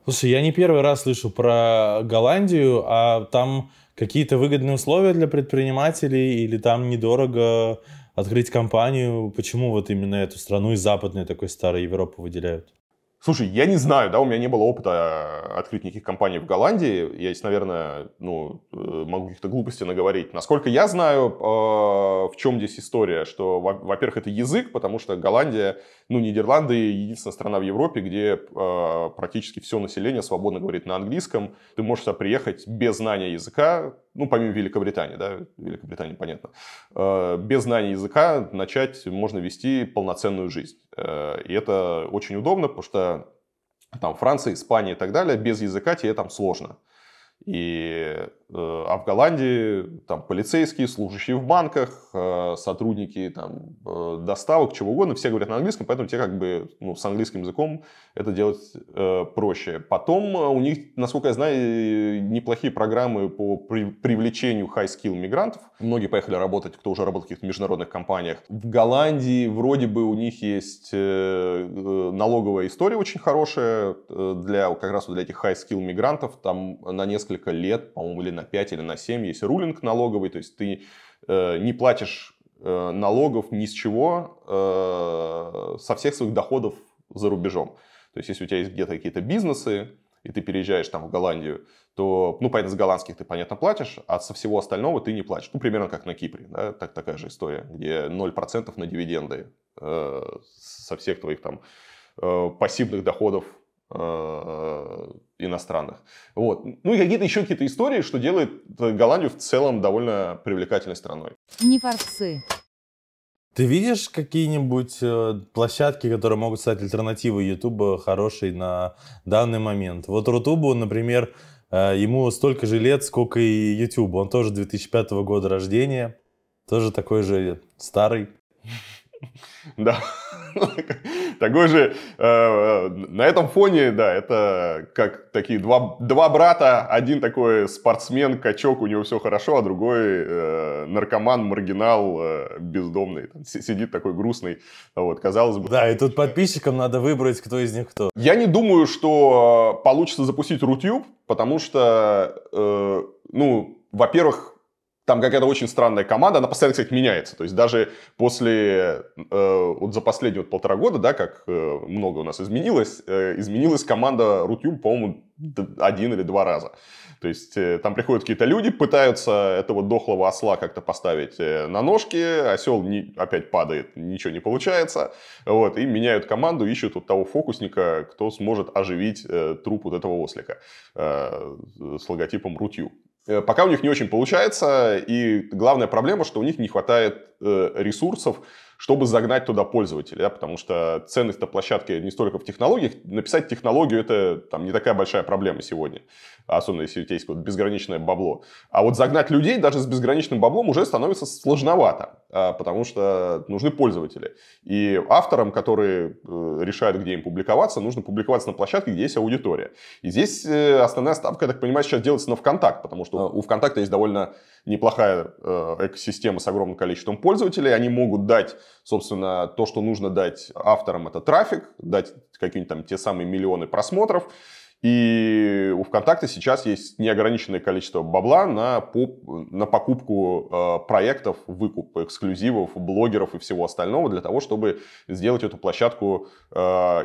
Слушай, я не первый раз слышу про Голландию, а там какие-то выгодные условия для предпринимателей или там недорого открыть компанию? Почему вот именно эту страну из западной такой старой Европы выделяют? Слушай, я не знаю, да, у меня не было опыта э, открыть никаких компаний в Голландии. Я здесь, наверное, ну, э, могу каких-то глупостей наговорить. Насколько я знаю, э, в чем здесь история, что, во-первых, это язык, потому что Голландия, ну, Нидерланды единственная страна в Европе, где практически все население свободно говорит на английском. Ты можешь туда приехать без знания языка, ну, помимо Великобритании, да, Великобритания, понятно, э, без знания языка начать можно вести полноценную жизнь. Э, и это очень удобно, потому что там Франция, Испания и так далее, без языка тебе там сложно. И Э, а в Голландии там полицейские, служащие в банках, э, сотрудники там, э, доставок, чего угодно, все говорят на английском, поэтому тебе как бы ну, с английским языком это делать э, проще. Потом у них, насколько я знаю, неплохие программы по при, привлечению high-skill мигрантов. Многие поехали работать, кто уже работал в каких-то международных компаниях. В Голландии вроде бы у них есть э, налоговая история очень хорошая для как раз для этих high-skill мигрантов. Там на несколько лет, по-моему, или на 5 или на 7 есть рулинг налоговый, то есть ты э, не платишь э, налогов ни с чего, э, со всех своих доходов за рубежом. То есть если у тебя есть где-то какие-то бизнесы, и ты переезжаешь там в Голландию, то, ну, понятно, с голландских ты, понятно, платишь, а со всего остального ты не платишь. Ну, примерно как на Кипре, да, так, такая же история, где 0% на дивиденды э, со всех твоих там э, пассивных доходов э, иностранных. Вот. Ну и какие-то еще какие-то истории, что делает э, Голландию в целом довольно привлекательной страной. Не форсы. Ты видишь какие-нибудь э, площадки, которые могут стать альтернативой Ютуба хорошей на данный момент? Вот Рутубу, например, э, ему столько же лет, сколько и Ютубу. Он тоже 2005 года рождения, тоже такой же старый. Да. Такой же, э, на этом фоне, да, это как такие два, два брата, один такой спортсмен, качок, у него все хорошо, а другой э, наркоман, маргинал, э, бездомный, там, сидит такой грустный, вот, казалось бы. Да, и тут подписчикам надо выбрать, кто из них кто. Я не думаю, что получится запустить Рутюб, потому что, э, ну, во-первых, там какая-то очень странная команда, она постоянно, кстати, меняется. То есть даже после, э, вот за последние вот полтора года, да, как э, много у нас изменилось, э, изменилась команда Рутюб, по-моему, один или два раза. То есть э, там приходят какие-то люди, пытаются этого дохлого осла как-то поставить э, на ножки, осел не, опять падает, ничего не получается, вот, и меняют команду, ищут вот того фокусника, кто сможет оживить э, труп вот этого ослика э, с логотипом Рутью. Э, пока у них не очень получается, и главная проблема, что у них не хватает э, ресурсов, чтобы загнать туда пользователя, да, потому что ценность-то площадки не столько в технологиях, написать технологию это там не такая большая проблема сегодня особенно если у тебя есть какое-то безграничное бабло. А вот загнать людей даже с безграничным баблом уже становится сложновато, а, потому что нужны пользователи. И авторам, которые э, решают, где им публиковаться, нужно публиковаться на площадке, где есть аудитория. И здесь э, основная ставка, я так понимаю, сейчас делается на ВКонтакт, потому что у ВКонтакта есть довольно неплохая э, экосистема с огромным количеством пользователей. Они могут дать, собственно, то, что нужно дать авторам, это трафик, дать какие-нибудь там те самые миллионы просмотров, и у ВКонтакте сейчас есть неограниченное количество бабла на, поп, на покупку э, проектов, выкуп эксклюзивов, блогеров и всего остального для того, чтобы сделать эту площадку э,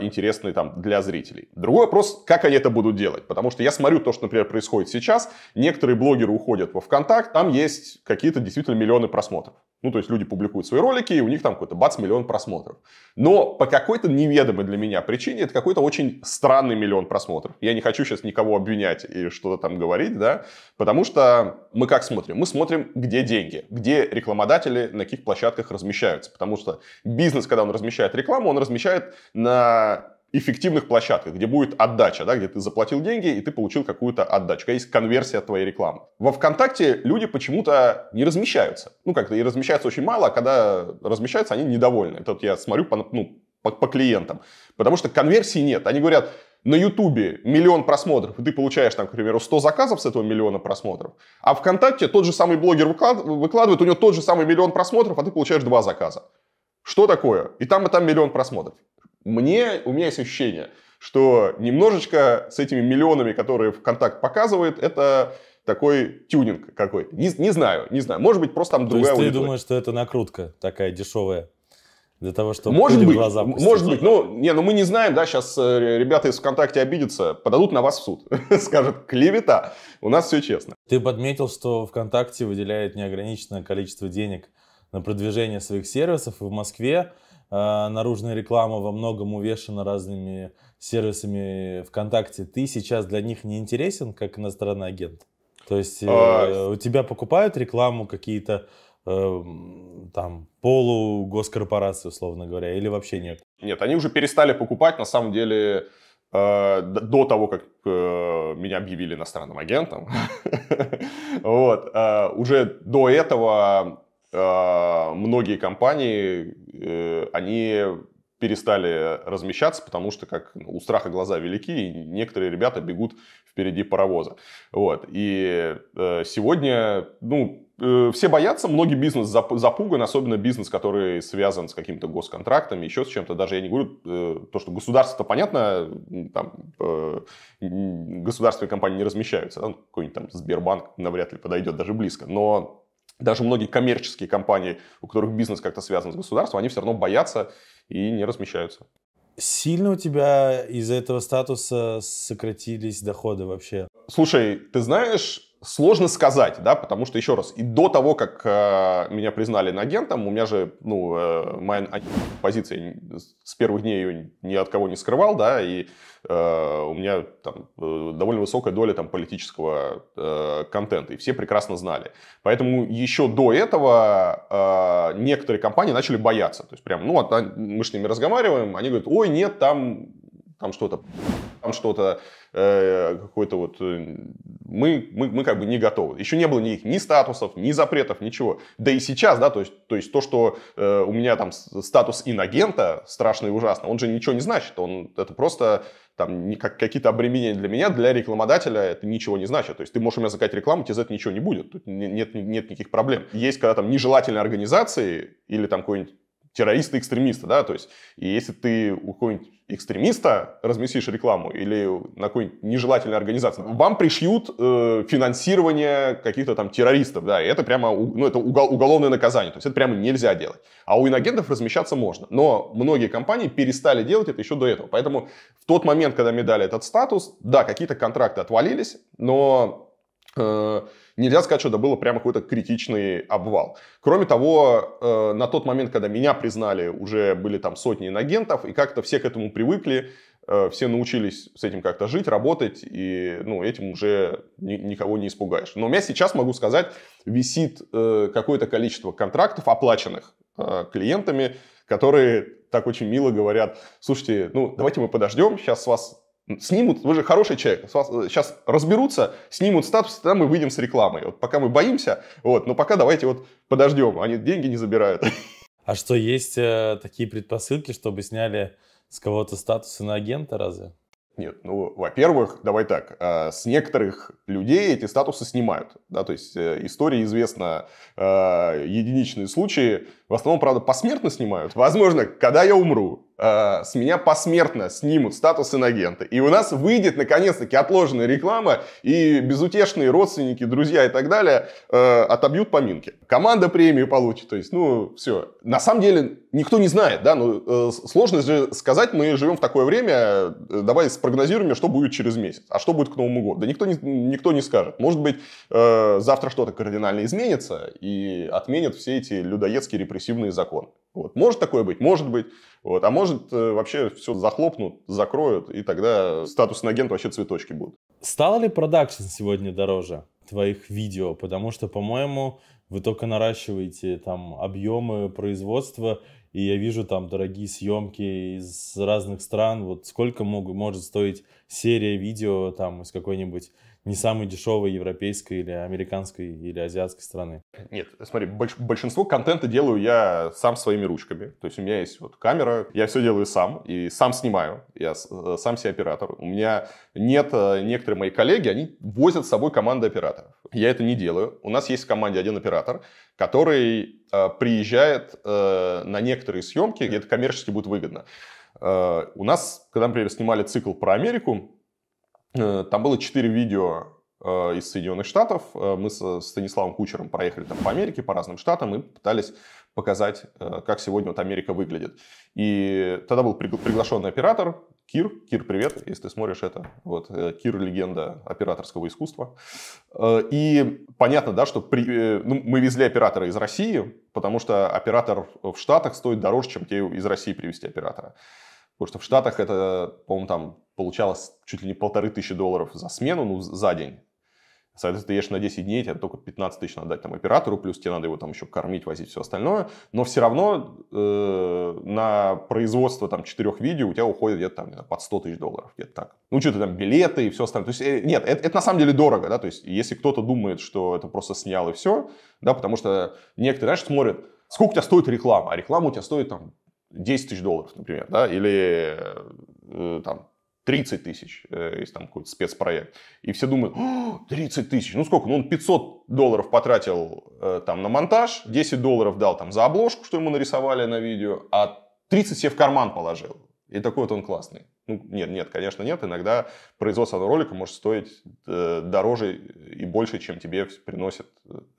интересной там, для зрителей. Другой вопрос, как они это будут делать. Потому что я смотрю то, что, например, происходит сейчас. Некоторые блогеры уходят во ВКонтакт, там есть какие-то действительно миллионы просмотров. Ну, то есть люди публикуют свои ролики, и у них там какой-то бац миллион просмотров. Но по какой-то неведомой для меня причине это какой-то очень странный миллион просмотров. Я не хочу сейчас никого обвинять и что-то там говорить, да, потому что мы как смотрим? Мы смотрим, где деньги, где рекламодатели на каких площадках размещаются. Потому что бизнес, когда он размещает рекламу, он размещает на эффективных площадках, где будет отдача, да, где ты заплатил деньги и ты получил какую-то отдачу, когда есть конверсия твоей рекламы. Во ВКонтакте люди почему-то не размещаются. Ну, как-то и размещаются очень мало, а когда размещаются, они недовольны. Это вот я смотрю по, ну, по, по клиентам. Потому что конверсии нет. Они говорят, на Ютубе миллион просмотров, и ты получаешь, там, к примеру, 100 заказов с этого миллиона просмотров, а ВКонтакте тот же самый блогер выкладывает, у него тот же самый миллион просмотров, а ты получаешь два заказа. Что такое? И там, и там миллион просмотров. Мне, у меня есть ощущение, что немножечко с этими миллионами, которые ВКонтакт показывает, это такой тюнинг какой-то. Не, не знаю, не знаю. Может быть, просто там другая То есть аудитория. ты думаешь, что это накрутка такая дешевая? Для того, чтобы может быть, глаза пустить. Может быть. Ну, не, ну мы не знаем, да, сейчас э, ребята из ВКонтакте обидятся, подадут на вас в суд. Скажут, клевета, у нас все честно. Ты подметил, что ВКонтакте выделяет неограниченное количество денег на продвижение своих сервисов, и в Москве а, наружная реклама во многом увешана разными сервисами ВКонтакте, ты сейчас для них не интересен как иностранный агент? То есть э, а... у тебя покупают рекламу какие-то эм, там полугоскорпорации, условно говоря, или вообще нет? Нет, они уже перестали покупать, на самом деле, э, до того, как э, меня объявили иностранным агентом. Вот. Э, уже до этого а, многие компании, э, они перестали размещаться, потому что как ну, у страха глаза велики, и некоторые ребята бегут впереди паровоза. Вот. И э, сегодня, ну, э, все боятся, многие бизнес запуган, особенно бизнес, который связан с какими-то госконтрактами, еще с чем-то. Даже я не говорю, э, то, что государство-то понятно, там, э, государственные компании не размещаются, там, ну, какой-нибудь там Сбербанк навряд ли подойдет даже близко, но даже многие коммерческие компании, у которых бизнес как-то связан с государством, они все равно боятся и не размещаются. Сильно у тебя из-за этого статуса сократились доходы вообще? Слушай, ты знаешь, Сложно сказать, да, потому что, еще раз, и до того, как э, меня признали на агентом, у меня же, ну, э, моя позиция с первых дней ее ни от кого не скрывал, да, и э, у меня там э, довольно высокая доля там политического э, контента, и все прекрасно знали. Поэтому еще до этого э, некоторые компании начали бояться, то есть прям, ну, а, мы с ними разговариваем, они говорят, ой, нет, там там что-то, там что-то, э, какой-то вот... Э, мы, мы, мы как бы не готовы. Еще не было никаких ни статусов, ни запретов, ничего. Да и сейчас, да, то есть то, есть то что э, у меня там статус инагента страшно и ужасно, он же ничего не значит. Он, это просто там как, какие-то обременения для меня, для рекламодателя это ничего не значит. То есть ты можешь у меня заказать рекламу, тебе за это ничего не будет. Тут нет, нет, нет никаких проблем. Есть когда там нежелательные организации или там какой-нибудь террористы, экстремисты, да, то есть, и если ты у какого-нибудь экстремиста разместишь рекламу или на какой-нибудь нежелательной организации, вам пришьют э, финансирование каких-то там террористов, да, и это прямо, ну, это уголовное наказание, то есть это прямо нельзя делать. А у иногентов размещаться можно, но многие компании перестали делать это еще до этого, поэтому в тот момент, когда мне дали этот статус, да, какие-то контракты отвалились, но... Э, нельзя сказать, что это было прямо какой-то критичный обвал. Кроме того, э, на тот момент, когда меня признали, уже были там сотни инагентов, и как-то все к этому привыкли, э, все научились с этим как-то жить, работать, и ну, этим уже ни, никого не испугаешь. Но у меня сейчас, могу сказать, висит э, какое-то количество контрактов, оплаченных э, клиентами, которые так очень мило говорят, слушайте, ну давайте мы подождем, сейчас с вас снимут, вы же хороший человек, вас, сейчас э, разберутся, снимут статус, тогда мы выйдем с рекламой. Вот пока мы боимся, вот, но пока давайте вот подождем, они деньги не забирают. А что, есть э, такие предпосылки, чтобы сняли с кого-то статус агента разве? Нет, ну, во-первых, давай так, э, с некоторых людей эти статусы снимают, да, то есть э, истории известно э, единичные случаи, в основном, правда, посмертно снимают, возможно, когда я умру, Э, с меня посмертно снимут статус инагента. И у нас выйдет, наконец-таки, отложенная реклама, и безутешные родственники, друзья и так далее э, отобьют поминки. Команда премию получит, то есть, ну, все. На самом деле, никто не знает, да, ну, э, сложно же сказать, мы живем в такое время, э, давай спрогнозируем, что будет через месяц, а что будет к Новому году. Да никто не, никто не скажет. Может быть, э, завтра что-то кардинально изменится и отменят все эти людоедские репрессивные законы. Вот. Может такое быть? Может быть. Вот. А может э, вообще все захлопнут, закроют, и тогда статусный агент вообще цветочки будут. Стало ли продакшн сегодня дороже твоих видео? Потому что, по-моему, вы только наращиваете там объемы производства, и я вижу там дорогие съемки из разных стран. Вот сколько мог, может стоить серия видео там из какой-нибудь не самой дешевой европейской или американской или азиатской страны. Нет, смотри, больш большинство контента делаю я сам своими ручками. То есть у меня есть вот камера, я все делаю сам и сам снимаю, я э, сам себе оператор. У меня нет, э, некоторые мои коллеги, они возят с собой команды операторов. Я это не делаю. У нас есть в команде один оператор, который э, приезжает э, на некоторые съемки, где это коммерчески будет выгодно. Э, у нас, когда, например, снимали цикл про Америку, Э, там было 4 видео э, из Соединенных Штатов. Э, мы с Станиславом Кучером проехали там по Америке, по разным штатам и пытались показать, как сегодня вот Америка выглядит. И тогда был приглашенный оператор Кир. Кир, привет, если ты смотришь это. Вот, Кир – легенда операторского искусства. И понятно, да, что при... ну, мы везли оператора из России, потому что оператор в Штатах стоит дороже, чем тебе из России привезти оператора. Потому что в Штатах это, по-моему, там получалось чуть ли не полторы тысячи долларов за смену, ну, за день. Соответственно, ты ешь на 10 дней, тебе только 15 тысяч надо дать там, оператору, плюс тебе надо его там еще кормить, возить, все остальное. Но все равно э, на производство там четырех видео у тебя уходит где-то там под 100 тысяч долларов, где-то так. Ну, что-то там билеты и все остальное. То есть, э, нет, это, это на самом деле дорого, да, то есть, если кто-то думает, что это просто снял и все, да, потому что некоторые, знаешь, смотрят, сколько у тебя стоит реклама, а реклама у тебя стоит там 10 тысяч долларов, например, да, или э, там 30 тысяч, э, если там какой-то спецпроект. И все думают, 30 тысяч, ну сколько? Ну он 500 долларов потратил э, там на монтаж, 10 долларов дал там за обложку, что ему нарисовали на видео, а 30 себе в карман положил. И такой вот он классный. Ну, нет, нет, конечно, нет. Иногда производство ролика может стоить э, дороже и больше, чем тебе приносит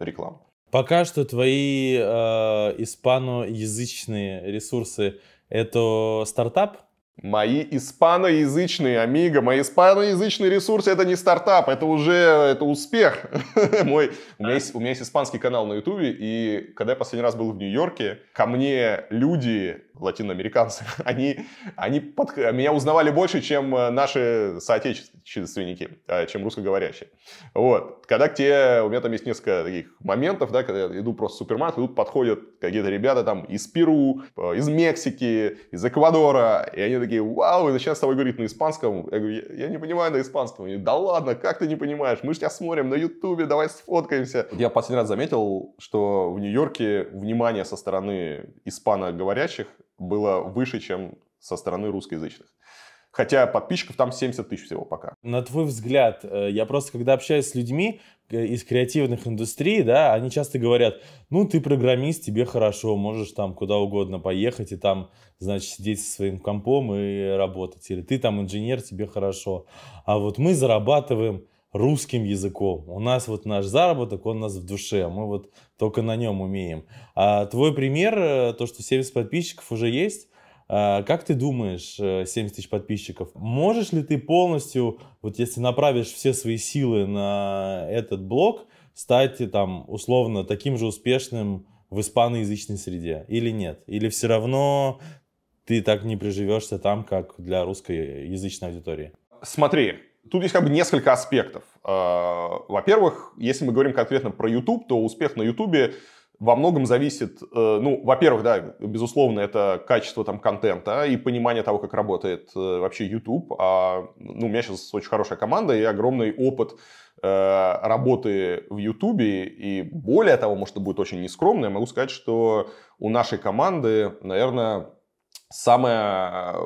реклама. Пока что твои э, испаноязычные ресурсы это стартап? Мои испаноязычные, амиго, мои испаноязычные ресурсы это не стартап, это уже это успех. Мой, у, меня есть, у меня есть испанский канал на ютубе, и когда я последний раз был в Нью-Йорке, ко мне люди латиноамериканцы, они, они под, меня узнавали больше, чем э, наши соотечественники, а, чем русскоговорящие. Вот. Когда к тебе, у меня там есть несколько таких моментов, да, когда я иду просто в супермаркет, тут подходят какие-то ребята там из Перу, э, из Мексики, из Эквадора, и они такие, вау, и начинают с тобой говорить на испанском. Я говорю, я, я не понимаю на испанском. Они, да ладно, как ты не понимаешь? Мы же тебя смотрим на Ютубе, давай сфоткаемся. Я последний раз заметил, что в Нью-Йорке внимание со стороны испаноговорящих было выше, чем со стороны русскоязычных. Хотя подписчиков там 70 тысяч всего пока. На твой взгляд, э, я просто когда общаюсь с людьми э, из креативных индустрий, да, они часто говорят, ну ты программист, тебе хорошо, можешь там куда угодно поехать и там, значит, сидеть со своим компом и работать. Или ты там инженер, тебе хорошо. А вот мы зарабатываем русским языком. У нас вот наш заработок, он у нас в душе, мы вот только на нем умеем. А твой пример, э, то, что 70 подписчиков уже есть, а, как ты думаешь, 70 э, тысяч подписчиков, можешь ли ты полностью, вот если направишь все свои силы на этот блог, стать э, там условно таким же успешным в испаноязычной среде или нет? Или все равно ты так не приживешься там, как для русскоязычной аудитории? Смотри, Тут есть как бы несколько аспектов. А, во-первых, если мы говорим конкретно про YouTube, то успех на YouTube во многом зависит, э, ну, во-первых, да, безусловно, это качество там контента и понимание того, как работает э, вообще YouTube. А, ну, у меня сейчас очень хорошая команда и огромный опыт э, работы в YouTube. И более того, может, это будет очень нескромно, я могу сказать, что у нашей команды, наверное, самая э,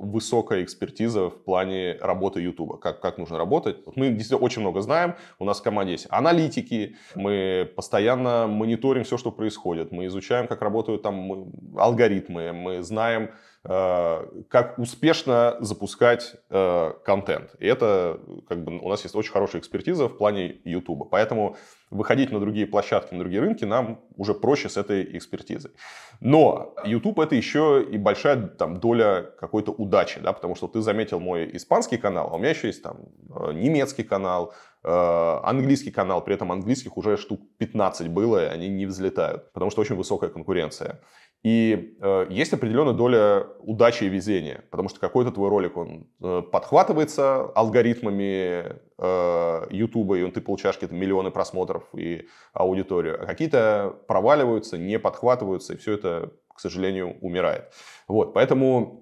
высокая экспертиза в плане работы Ютуба, как, как нужно работать. Мы действительно очень много знаем, у нас в команде есть аналитики, мы постоянно мониторим все, что происходит, мы изучаем, как работают там алгоритмы, мы знаем, Э, как успешно запускать э, контент. И это как бы у нас есть очень хорошая экспертиза в плане YouTube. Поэтому выходить на другие площадки, на другие рынки нам уже проще с этой экспертизой. Но YouTube это еще и большая там, доля какой-то удачи, да, потому что ты заметил мой испанский канал, а у меня еще есть там э, немецкий канал, английский канал, при этом английских уже штук 15 было, и они не взлетают, потому что очень высокая конкуренция. И э, есть определенная доля удачи и везения, потому что какой-то твой ролик, он э, подхватывается алгоритмами э, YouTube, и он, ты получаешь какие-то миллионы просмотров и аудиторию, а какие-то проваливаются, не подхватываются, и все это, к сожалению, умирает. Вот, поэтому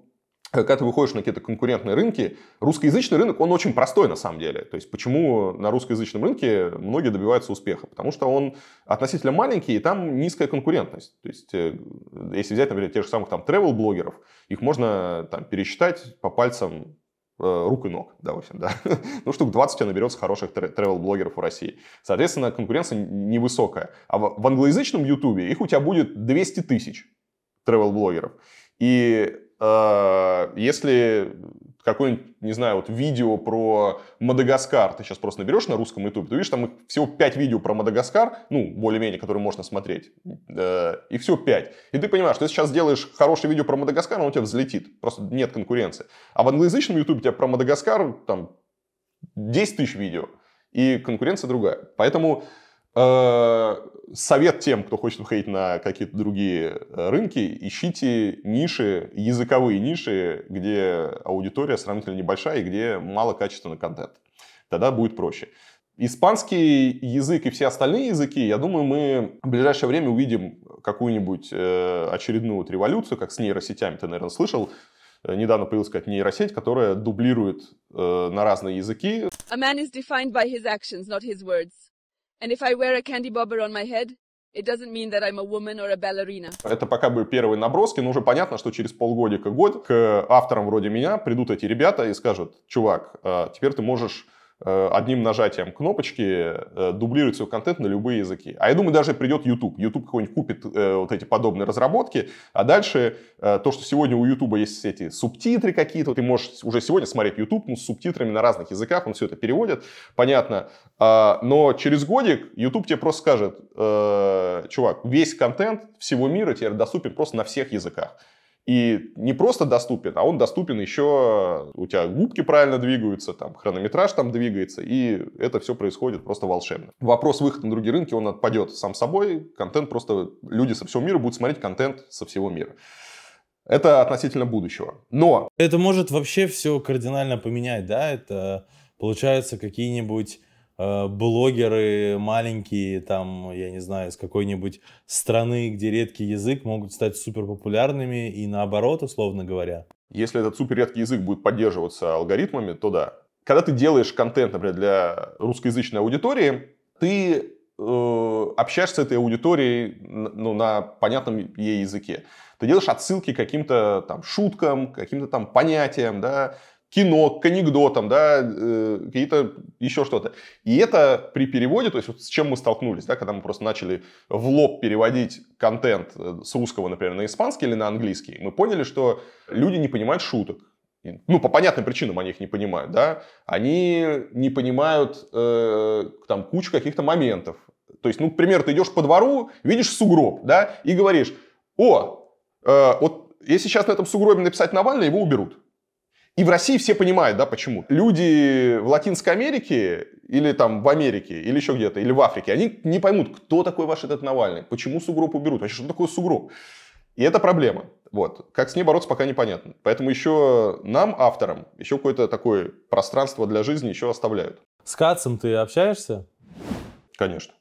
когда ты выходишь на какие-то конкурентные рынки, русскоязычный рынок, он очень простой на самом деле. То есть почему на русскоязычном рынке многие добиваются успеха? Потому что он относительно маленький, и там низкая конкурентность. То есть э, если взять, например, тех же самых там travel-блогеров, их можно там пересчитать по пальцам э, рук и ног, да, в общем, да. ну, штук 20 у тебя наберется хороших travel-блогеров у России. Соответственно, конкуренция невысокая. А в, англоязычном ютубе их у тебя будет 200 тысяч travel-блогеров. И а, если какое-нибудь, не знаю, вот видео про Мадагаскар, ты сейчас просто наберешь на русском YouTube, ты видишь там всего 5 видео про Мадагаскар, ну, более-менее, которые можно смотреть, и все 5. И ты понимаешь, что если сейчас сделаешь хорошее видео про Мадагаскар, оно у тебя взлетит, просто нет конкуренции. А в англоязычном YouTube у тебя про Мадагаскар там 10 тысяч видео, и конкуренция другая. Поэтому Э, совет тем, кто хочет выходить на какие-то другие э, рынки, ищите ниши, языковые ниши, где аудитория сравнительно небольшая и где мало качественного контента. Тогда будет проще. Испанский язык и все остальные языки, я думаю, мы в ближайшее время увидим какую-нибудь э, очередную революцию, как с нейросетями, ты, наверное, слышал. Недавно появилась какая-то нейросеть, которая дублирует на разные языки. A man is defined by his actions, not his words. And if I wear a candy bobber on my head, It doesn't mean that I'm a woman or a ballerina. Это пока бы первые наброски, но уже понятно, что через полгодика-год к авторам вроде меня придут эти ребята и скажут, чувак, а, теперь ты можешь Э, одним нажатием кнопочки э, дублирует свой контент на любые языки. А я думаю, даже придет YouTube. YouTube какой-нибудь купит э, вот эти подобные разработки, а дальше то, что сегодня у YouTube есть эти субтитры какие-то, ты можешь уже сегодня смотреть YouTube ну, с субтитрами на разных языках, он все это переводит, понятно. А, но через годик YouTube тебе просто скажет, чувак, весь контент всего мира тебе доступен просто на всех языках. И не просто доступен, а он доступен еще, у тебя губки правильно двигаются, там хронометраж там двигается, и это все происходит просто волшебно. Вопрос выхода на другие рынки, он отпадет сам собой, контент просто, люди со всего мира будут смотреть контент со всего мира. Это относительно будущего. Но... Это может вообще все кардинально поменять, да? Это получается какие-нибудь Э, блогеры маленькие, там, я не знаю, из какой-нибудь страны, где редкий язык, могут стать супер популярными и наоборот, условно говоря. Если этот супер редкий язык будет поддерживаться алгоритмами, то да. Когда ты делаешь контент, например, для русскоязычной аудитории, ты э, общаешься с этой аудиторией ну, на понятном ей языке. Ты делаешь отсылки к каким-то там шуткам, каким-то там понятиям, да, кино, к анекдотам, да, э, какие-то еще что-то. И это при переводе, то есть вот с чем мы столкнулись, да, когда мы просто начали в лоб переводить контент э, с русского, например, на испанский или на английский, мы поняли, что люди не понимают шуток. Ну, по понятным причинам они их не понимают, да. Они не понимают э, там кучу каких-то моментов. То есть, ну, к примеру, ты идешь по двору, видишь сугроб, да, и говоришь, о, э, вот если сейчас на этом сугробе написать Навальный, его уберут. И в России все понимают, да, почему. Люди в Латинской Америке или там в Америке, или еще где-то, или в Африке, они не поймут, кто такой ваш этот Навальный, почему сугроб уберут, вообще, что такое сугроб. И это проблема. Вот. Как с ней бороться, пока непонятно. Поэтому еще нам, авторам, еще какое-то такое пространство для жизни еще оставляют. С Кацем ты общаешься? Конечно.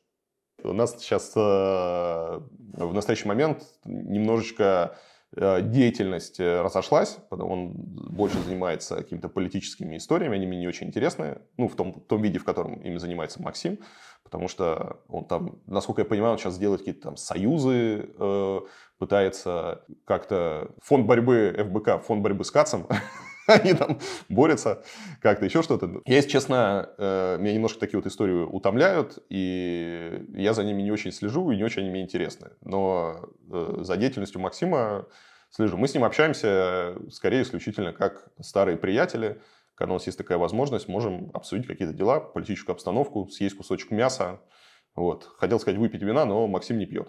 У нас сейчас э, в настоящий момент немножечко Э, деятельность э, разошлась, потому он больше занимается какими-то политическими историями, они мне не очень интересны, ну, в том, в том виде, в котором ими занимается Максим, потому что он там, насколько я понимаю, он сейчас делает какие-то там союзы, э, пытается как-то фонд борьбы ФБК, фонд борьбы с КАЦом, они там борются как-то, еще что-то. Я, если честно, э, меня немножко такие вот истории утомляют, и я за ними не очень слежу, и не очень они мне интересны. Но э, за деятельностью Максима слежу. Мы с ним общаемся э, скорее исключительно как старые приятели, когда у нас есть такая возможность, можем обсудить какие-то дела, политическую обстановку, съесть кусочек мяса. Вот. Хотел сказать выпить вина, но Максим не пьет.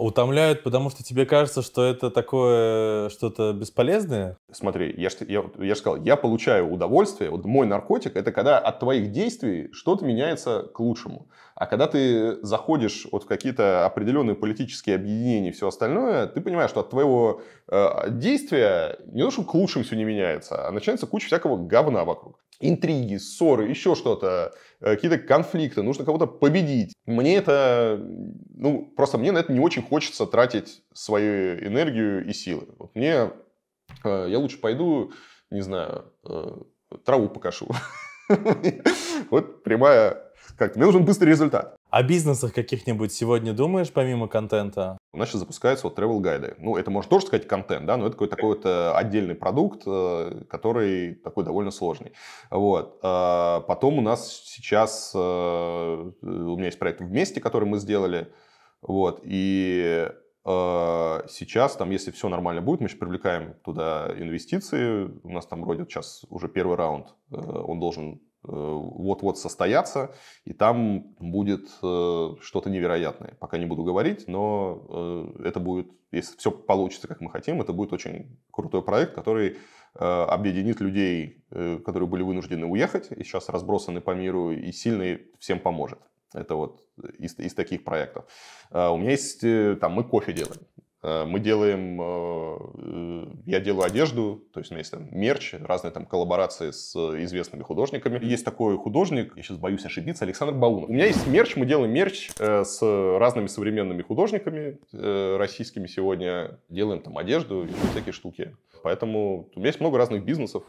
Утомляют, потому что тебе кажется, что это такое э, что-то бесполезное? Смотри, я же я, я ж сказал, я получаю удовольствие. Вот мой наркотик – это когда от твоих действий что-то меняется к лучшему. А когда ты заходишь вот в какие-то определенные политические объединения и все остальное, ты понимаешь, что от твоего э, действия не то, что к лучшему все не меняется, а начинается куча всякого говна вокруг интриги, ссоры, еще что-то, э, какие-то конфликты, нужно кого-то победить. Мне это, ну, просто мне на это не очень хочется тратить свою энергию и силы. Вот мне, э, я лучше пойду, не знаю, э, траву покашу. Вот прямая как мне нужен быстрый результат. О бизнесах каких-нибудь сегодня думаешь, помимо контента? У нас сейчас запускаются вот travel гайды. Ну, это можно тоже сказать контент, да, но это какой-то такой вот э, отдельный продукт, э, который такой довольно сложный. Вот. Э, потом у нас сейчас, у меня есть проект «Вместе», который мы сделали, вот, и Сейчас, там, если все нормально будет, мы еще привлекаем туда инвестиции. У нас там вроде сейчас уже первый раунд. Он должен вот-вот состояться, и там будет э, что-то невероятное. Пока не буду говорить, но э, это будет, если все получится, как мы хотим, это будет очень крутой проект, который э, объединит людей, которые были вынуждены уехать и сейчас разбросаны по миру, и сильно всем поможет. Это вот из, из таких проектов. У меня есть, там, мы кофе делаем. Э, мы делаем, э, э, я делаю одежду, то есть у меня есть там мерч, разные там коллаборации с известными художниками. Есть такой художник, я сейчас боюсь ошибиться, Александр Баунов. У меня есть мерч, мы делаем мерч с разными современными художниками российскими сегодня. Делаем там одежду и всякие штуки. Поэтому у меня есть много разных бизнесов,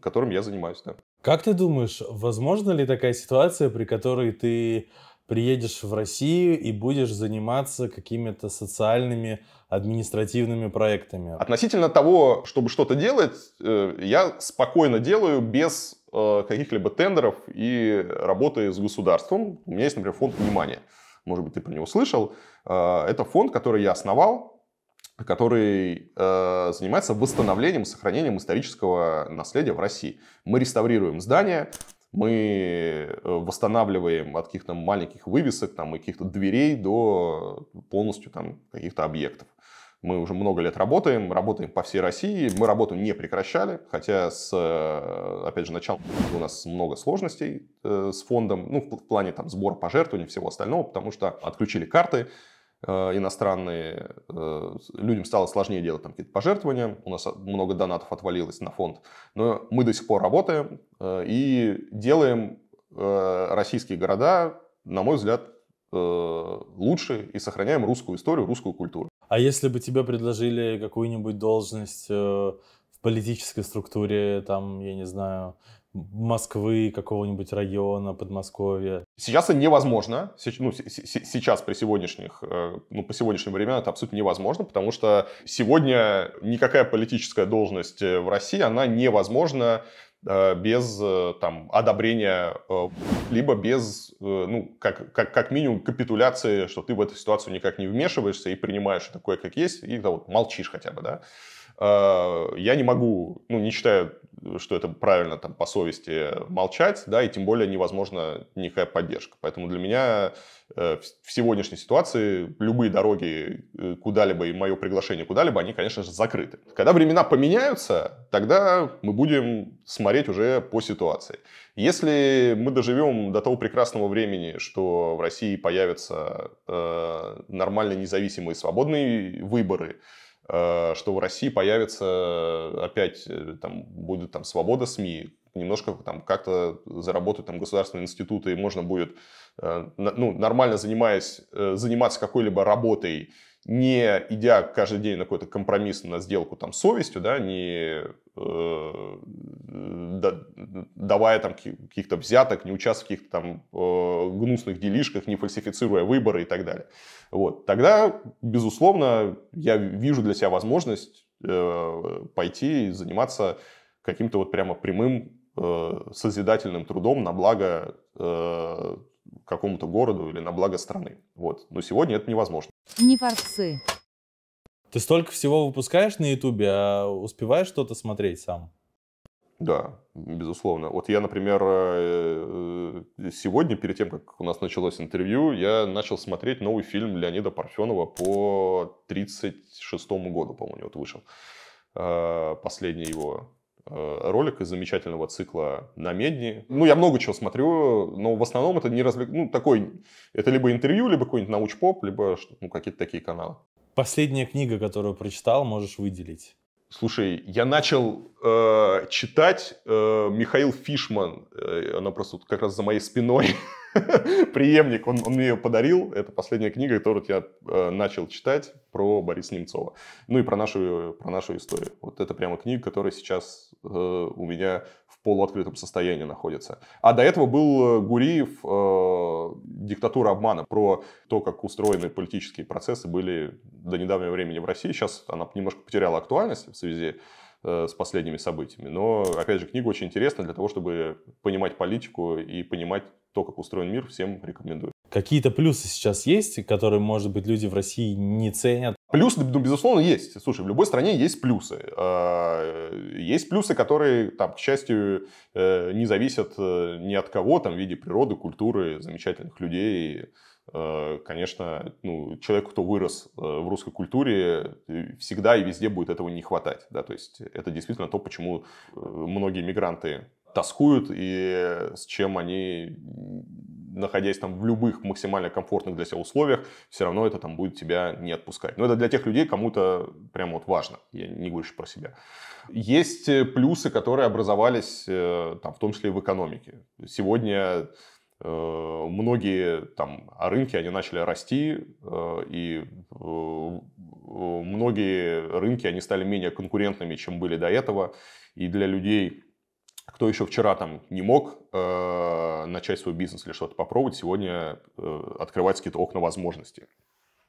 которым я занимаюсь. Да. Как ты думаешь, возможно ли такая ситуация, при которой ты приедешь в Россию и будешь заниматься какими-то социальными административными проектами. Относительно того, чтобы что-то делать, э, я спокойно делаю без э, каких-либо тендеров и работы с государством. У меня есть, например, фонд внимания. Может быть, ты про него слышал. Э, это фонд, который я основал, который занимается восстановлением, сохранением исторического наследия в России. Мы реставрируем здания, мы э, восстанавливаем от каких-то маленьких вывесок там, и каких-то дверей до полностью там, каких-то объектов. Мы уже много лет работаем, работаем по всей России. Мы работу не прекращали, хотя с, э, опять же, началом у нас много сложностей э, с фондом, ну, в плане там сбора пожертвований и всего остального, потому что отключили карты, Э, иностранные, э, людям стало сложнее делать там какие-то пожертвования, у нас много донатов отвалилось на фонд, но мы до сих пор работаем э, и делаем российские города, на мой взгляд, лучше и сохраняем русскую историю, русскую культуру. А если бы тебе предложили какую-нибудь должность в политической структуре, там, я не знаю, Москвы, какого-нибудь района, Подмосковья? Сейчас это невозможно. Сейчас, ну, сейчас при сегодняшних, э, ну, по сегодняшним временам это абсолютно невозможно, потому что сегодня никакая политическая должность э, в России, она невозможна э, без там, одобрения, либо без, ну, как, как, как минимум, капитуляции, что ты в эту ситуацию никак не вмешиваешься и принимаешь такое, как есть, и да, вот, молчишь хотя бы, да. А, я не могу, ну, не считаю, что это правильно там по совести молчать, да, и тем более невозможно никакая поддержка. Поэтому для меня э, в сегодняшней ситуации любые дороги э, куда-либо и мое приглашение куда-либо, они, конечно же, закрыты. Когда времена поменяются, тогда мы будем смотреть уже по ситуации. Если мы доживем до того прекрасного времени, что в России появятся э, нормально независимые свободные выборы, Э, что в России появится э, опять, э, там, будет там свобода СМИ, немножко там как-то заработать там государственные институты, и можно будет, э, ну, нормально занимаясь, э, заниматься какой-либо работой, не идя каждый день на какой-то компромисс на сделку там совестью, да, не э, да, давая там каких-то взяток, не участвуя в каких-то там э, гнусных делишках, не фальсифицируя выборы и так далее. Вот. Тогда, безусловно, я вижу для себя возможность э, пойти и заниматься каким-то вот прямо прямым Э, созидательным трудом на благо э, какому-то городу или на благо страны. Вот. Но сегодня это невозможно. Не форсы. Ты столько всего выпускаешь на Ютубе, а успеваешь что-то смотреть сам? Да, безусловно. Вот я, например, э, сегодня, перед тем, как у нас началось интервью, я начал смотреть новый фильм Леонида Парфенова по 36 году, по-моему, вот вышел. Последний его Э, ролик из замечательного цикла на медни. Ну, я много чего смотрю, но в основном это не развлек... Ну, такой... Это либо интервью, либо какой-нибудь науч-поп, либо ну, какие-то такие каналы. Последняя книга, которую прочитал, можешь выделить? Слушай, я начал э, читать э, Михаил Фишман, э, она просто вот как раз за моей спиной, преемник, он, он мне ее подарил, это последняя книга, которую я э, начал читать про Бориса Немцова, ну и про нашу, про нашу историю. Вот это прямо книга, которая сейчас э, у меня полуоткрытом состоянии находится. А до этого был э, Гуриев э, «Диктатура обмана» про то, как устроены политические процессы были до недавнего времени в России. Сейчас она немножко потеряла актуальность в связи э, с последними событиями. Но, опять же, книга очень интересна для того, чтобы понимать политику и понимать то, как устроен мир, всем рекомендую какие-то плюсы сейчас есть, которые, может быть, люди в России не ценят? Плюсы, ну, безусловно, есть. Слушай, в любой стране есть плюсы. А, есть плюсы, которые, там, к счастью, э, не зависят э, ни от кого, там, в виде природы, культуры, замечательных людей. Э, конечно, ну, человек, кто вырос в русской культуре, всегда и везде будет этого не хватать. Да? То есть это действительно то, почему многие мигранты тоскуют и с чем они, находясь там в любых максимально комфортных для себя условиях, все равно это там будет тебя не отпускать. Но это для тех людей кому-то прямо вот важно. Я не говорю про себя. Есть э, плюсы, которые образовались э, там, в том числе и в экономике. Сегодня э, многие там рынки они начали расти и многие рынки они стали менее конкурентными чем были до этого и для людей кто еще вчера там не мог э, начать свой бизнес или что-то попробовать, сегодня э, открывать какие-то окна возможностей.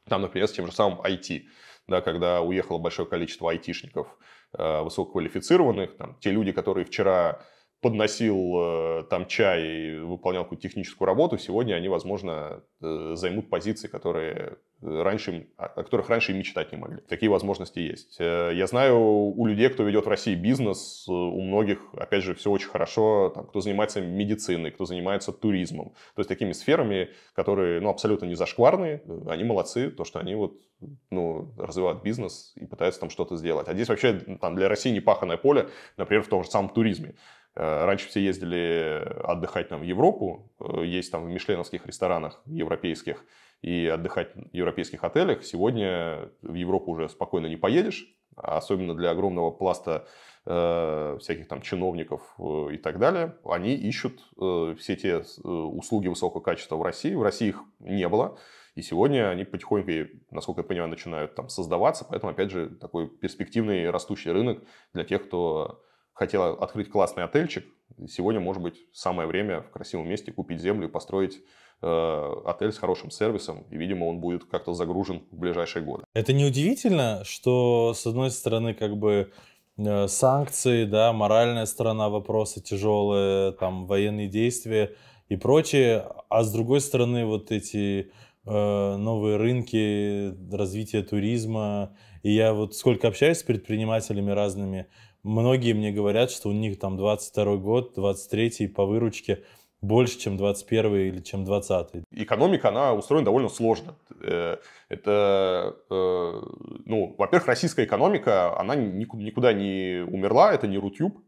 Там, например, с тем же самым IT, да, когда уехало большое количество айтишников э, высококвалифицированных, там, те люди, которые вчера подносил э, там чай, выполнял какую-то техническую работу, сегодня они, возможно, э, займут позиции, которые раньше, о которых раньше мечтать не могли. Такие возможности есть. Э, я знаю у людей, кто ведет в России бизнес, э, у многих, опять же, все очень хорошо, там, кто занимается медициной, кто занимается туризмом. То есть такими сферами, которые ну, абсолютно не зашкварные, э, они молодцы, то, что они вот, ну, развивают бизнес и пытаются там что-то сделать. А здесь вообще там, для России не паханное поле, например, в том же самом туризме. Раньше все ездили отдыхать там, в Европу, есть там в мишленовских ресторанах европейских, и отдыхать в европейских отелях. Сегодня в Европу уже спокойно не поедешь, а особенно для огромного пласта э, всяких там чиновников э, и так далее. Они ищут э, все те э, услуги высокого качества в России. В России их не было. И сегодня они потихоньку, насколько я понимаю, начинают там создаваться. Поэтому, опять же, такой перспективный растущий рынок для тех, кто хотел открыть классный отельчик. Сегодня, может быть, самое время в красивом месте купить землю и построить Э, отель с хорошим сервисом, и, видимо, он будет как-то загружен в ближайшие годы. Это неудивительно, что, с одной стороны, как бы э, санкции, да, моральная сторона вопроса тяжелые, там, военные действия и прочее, а с другой стороны, вот эти э, новые рынки, развитие туризма, и я вот сколько общаюсь с предпринимателями разными, многие мне говорят, что у них там 22 год, 23 по выручке – больше, чем 21 или чем 20. Экономика, она устроена довольно сложно. Э, это, э, ну, во-первых, российская экономика, она никуда не умерла, это не Рутюб.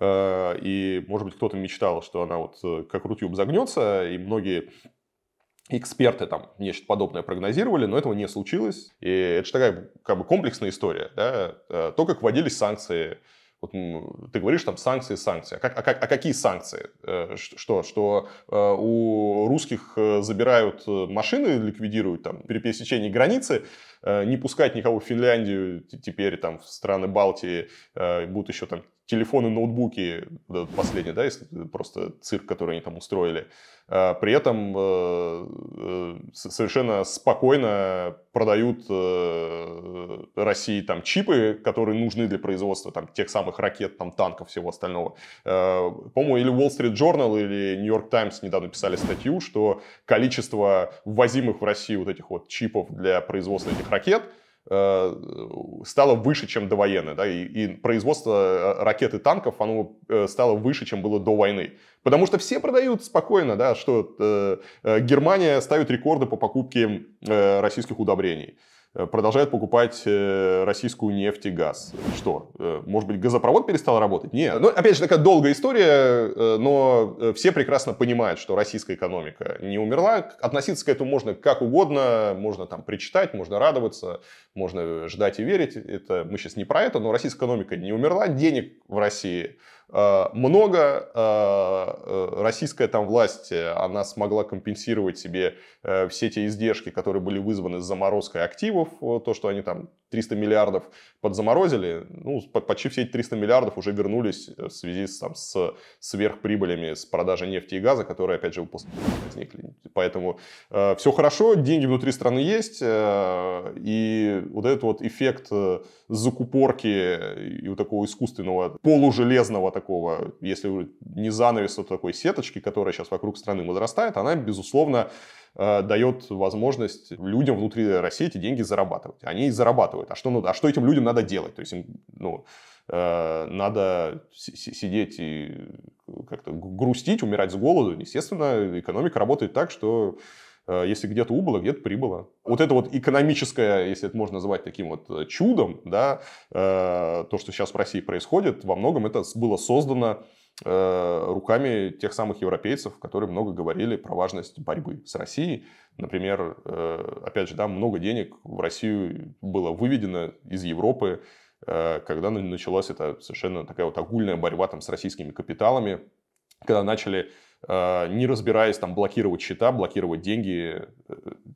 Э, и, может быть, кто-то мечтал, что она вот как Рутюб загнется, и многие эксперты там нечто подобное прогнозировали, но этого не случилось. И это же такая как бы комплексная история. Да? То, как вводились санкции, вот ты говоришь там санкции, санкции. А, как, а, как, а какие санкции? Э, что, что э, у русских э, забирают машины, ликвидируют там при пересечении границы, не пускать никого в Финляндию, теперь там в страны Балтии будут еще там телефоны, ноутбуки, вот последний, да, просто цирк, который они там устроили, а, при этом э, э, совершенно спокойно продают э, России там чипы, которые нужны для производства там тех самых ракет, там танков, всего остального. По-моему, или Wall Street Journal, или New York Times недавно писали статью, что количество ввозимых в Россию вот этих вот чипов для производства этих ракет – Э, стало выше, чем до войны, да, и, и производство э, ракет и танков, оно э, стало выше, чем было до войны. Потому что все продают спокойно, да, что э, Германия ставит рекорды по покупке э, российских удобрений. Э, продолжают покупать э, российскую нефть и газ. Что? Э, может быть, газопровод перестал работать? Нет. Ну, опять же, такая долгая история, но все прекрасно понимают, что российская экономика не умерла. Относиться к этому можно как угодно, можно там причитать, можно радоваться, можно ждать и верить. Это мы сейчас не про это, но российская экономика не умерла, денег в России а, много. А, э, российская там власть, э, она смогла компенсировать себе э, все те издержки, которые были вызваны заморозкой активов, то, что они там 300 миллиардов подзаморозили, ну, почти все эти 300 миллиардов уже вернулись э, в связи с, там, с сверхприбылями с продажи нефти и газа, которые, опять же, после возникли. Поэтому э, все хорошо, деньги внутри страны есть, э, и вот этот вот эффект э, закупорки и вот такого искусственного полужелезного такого, если не занавес то а такой сеточки, которая сейчас вокруг страны возрастает, она, безусловно, Э, дает возможность людям внутри России эти деньги зарабатывать. Они и зарабатывают. А что, ну, а что этим людям надо делать? То есть им, ну, э, надо сидеть и как-то грустить, умирать с голоду. Естественно, экономика работает так, что э, если где-то убыло, где-то прибыло. Вот это вот экономическое, если это можно назвать таким вот э, чудом, да, э, то, что сейчас в России происходит, во многом это было создано Э, руками тех самых европейцев, которые много говорили про важность борьбы с Россией. Например, э, опять же, да, много денег в Россию было выведено из Европы, э, когда началась эта совершенно такая вот огульная борьба там с российскими капиталами, когда начали не разбираясь там блокировать счета, блокировать деньги,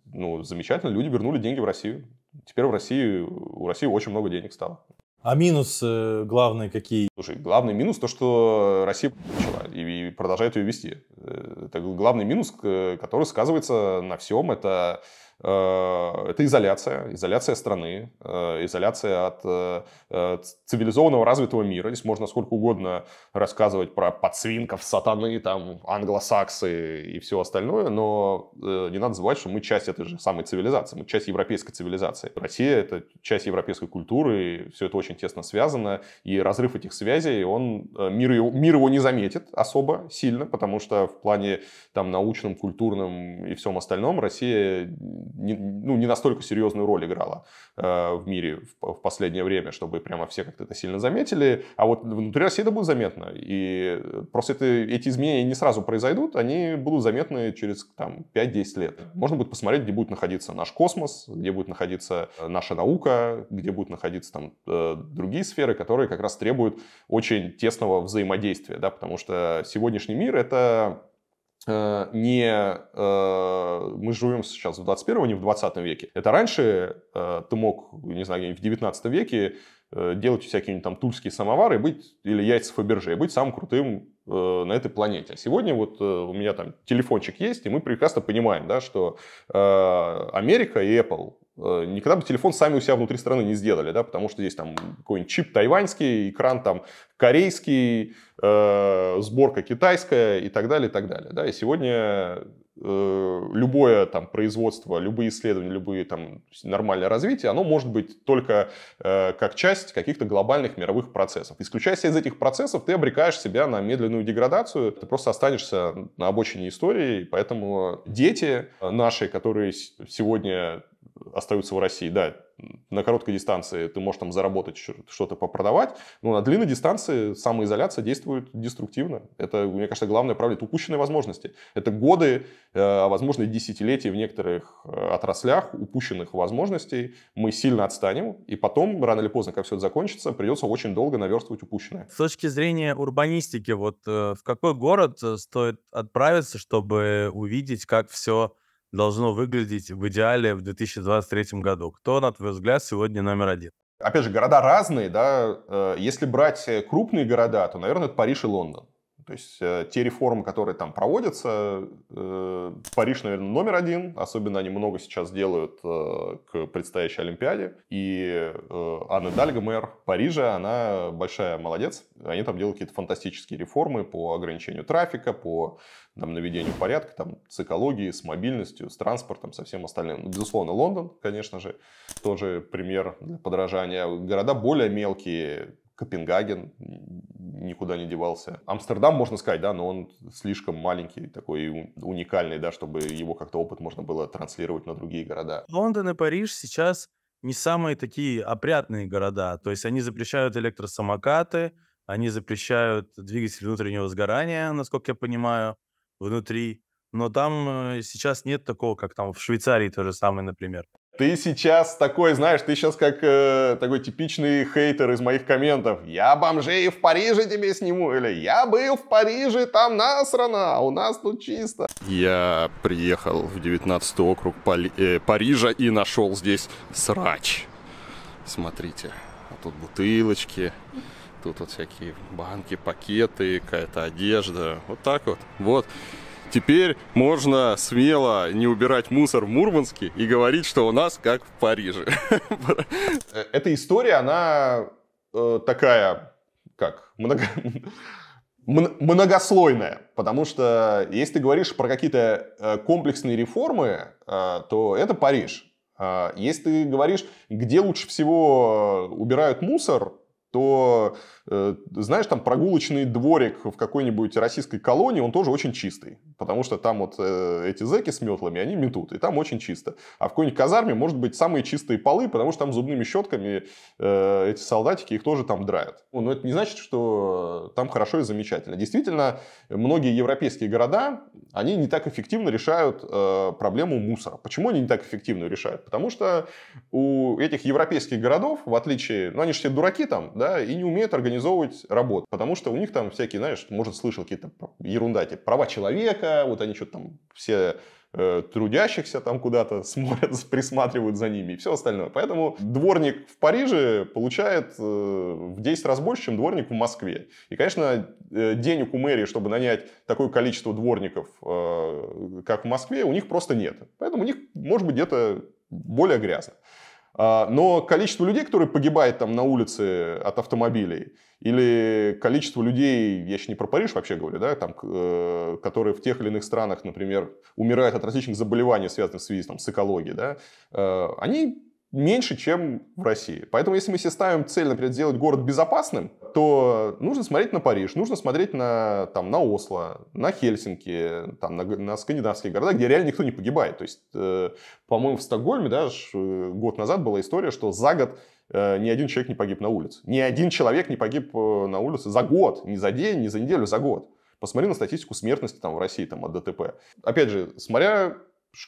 ну замечательно, люди вернули деньги в Россию. Теперь в России у России очень много денег стало. А минус э, главные какие? Слушай, главный минус то, что Россия начала и продолжает ее вести. Это главный минус, который сказывается на всем. Это Э, это изоляция, изоляция страны, э, изоляция э, от цивилизованного развитого мира. Здесь можно сколько угодно рассказывать про подсвинков, сатаны, там, англосаксы и все остальное, но не надо забывать, что мы часть этой же самой цивилизации, мы часть европейской цивилизации. Россия — это часть европейской культуры, и все это очень тесно связано, и разрыв этих связей, он, мир, его, мир его не заметит особо сильно, потому что в плане там научном, культурном и всем остальном Россия не, ну, не настолько серьезную роль играла э, в мире в, в последнее время, чтобы прямо все как-то это сильно заметили. А вот внутри России это будет заметно. И э, просто это, эти изменения не сразу произойдут, они будут заметны через там, 5-10 лет. Можно будет посмотреть, где будет находиться наш космос, где будет находиться э, наша наука, где будут находиться там э, другие сферы, которые как раз требуют очень тесного взаимодействия, да, потому что сегодняшний мир — это Э, не... Э, мы живем сейчас в 21 не в 20 веке. Это раньше э, ты мог, не знаю, в 19 веке делать всякие там тульские самовары быть, или яйца Фаберже, быть самым крутым на этой планете. А сегодня вот у меня там телефончик есть, и мы прекрасно понимаем, да, что Америка и Apple Э, никогда бы телефон сами у себя внутри страны не сделали, да, потому что здесь там какой-нибудь чип тайваньский, экран там корейский, э, сборка китайская и так далее, и так далее, да, и сегодня э, любое там производство, любые исследования, любые там нормальное развитие, оно может быть только э, как часть каких-то глобальных мировых процессов. Исключаясь из этих процессов, ты обрекаешь себя на медленную деградацию, ты просто останешься на обочине истории, поэтому дети наши, которые сегодня остаются в России. Да, на короткой дистанции ты можешь там заработать что-то попродавать, но на длинной дистанции самоизоляция действует деструктивно. Это, мне кажется, главное правило. Это упущенные возможности. Это годы, э, а, возможно, десятилетия в некоторых э, отраслях упущенных возможностей. Мы сильно отстанем, и потом, рано или поздно, как все это закончится, придется очень долго наверстывать упущенное. С точки зрения урбанистики, вот э, в какой город стоит отправиться, чтобы увидеть, как все должно выглядеть в идеале в 2023 году? Кто, на твой взгляд, сегодня номер один? Опять же, города разные, да. Э, если брать э, крупные города, то, наверное, это Париж и Лондон. То есть э, те реформы, которые там проводятся, э, Париж, наверное, номер один. Особенно они много сейчас делают э, к предстоящей Олимпиаде. И Анна Дальга, мэр Парижа, она большая молодец. Они там делают какие-то фантастические реформы по ограничению трафика, по там, наведению порядка, там, с экологией, с мобильностью, с транспортом, со всем остальным. Ну, безусловно, Лондон, конечно же, тоже пример для подражания. Города более мелкие, Копенгаген никуда не девался. Амстердам, можно сказать, да, но он слишком маленький, такой уникальный, да, чтобы его как-то опыт можно было транслировать на другие города. Лондон и Париж сейчас не самые такие опрятные города. То есть они запрещают электросамокаты, они запрещают двигатель внутреннего сгорания, насколько я понимаю, внутри. Но там э, сейчас нет такого, как там в Швейцарии то же самое, например. Ты сейчас такой, знаешь, ты сейчас как э, такой типичный хейтер из моих комментов. Я бомжей в Париже тебе сниму. Или я был в Париже, там насрано, а у нас тут чисто. Я приехал в 19 округ Поли- э, Парижа и нашел здесь срач. Смотрите, а тут бутылочки, тут вот всякие банки, пакеты, какая-то одежда. Вот так вот. Вот. Теперь можно смело не убирать мусор в Мурманске и говорить, что у нас как в Париже. Э, эта история, она э, такая, как, много... многослойная, потому что если ты говоришь про какие-то э, комплексные реформы, э, то это Париж. Э, если ты говоришь, где лучше всего убирают мусор, то Э, знаешь, там прогулочный дворик в какой-нибудь российской колонии, он тоже очень чистый. Потому что там вот э, эти зеки с метлами, они метут, и там очень чисто. А в какой-нибудь казарме, может быть, самые чистые полы, потому что там зубными щетками э, эти солдатики их тоже там драят. Но ну это не значит, что там хорошо и замечательно. Действительно, многие европейские города, они не так эффективно решают проблему мусора. Почему они не так эффективно решают? Потому что у этих европейских городов, в отличие, ну они же все дураки там, да, и не умеют организовать организовывать работу, потому что у них там всякие, знаешь, может, слышал какие-то ерунда, типа права человека, вот они что-то там все э, трудящихся там куда-то смотрят, присматривают за ними и все остальное. Поэтому дворник в Париже получает э, в 10 раз больше, чем дворник в Москве. И, конечно, э, денег у мэрии, чтобы нанять такое количество дворников, э, как в Москве, у них просто нет. Поэтому у них, может быть, где-то более грязно. А, но количество людей, которые погибает там на улице от автомобилей, или количество людей, я еще не про Париж вообще говорю, да, там, э, которые в тех или иных странах, например, умирают от различных заболеваний, связанных в связи там, с экологией, да, э, они меньше, чем в России. Поэтому, если мы себе ставим цель, например, сделать город безопасным, то нужно смотреть на Париж, нужно смотреть на, там, на Осло, на Хельсинки, там, на, на скандинавские города, где реально никто не погибает. То есть, э, по-моему, в Стокгольме да, год назад была история, что за год э, ни один человек не погиб на улице. Ни один человек не погиб э, на улице за год, не за день, не за неделю, за год. Посмотри на статистику смертности там, в России там, от ДТП. Опять же, смотря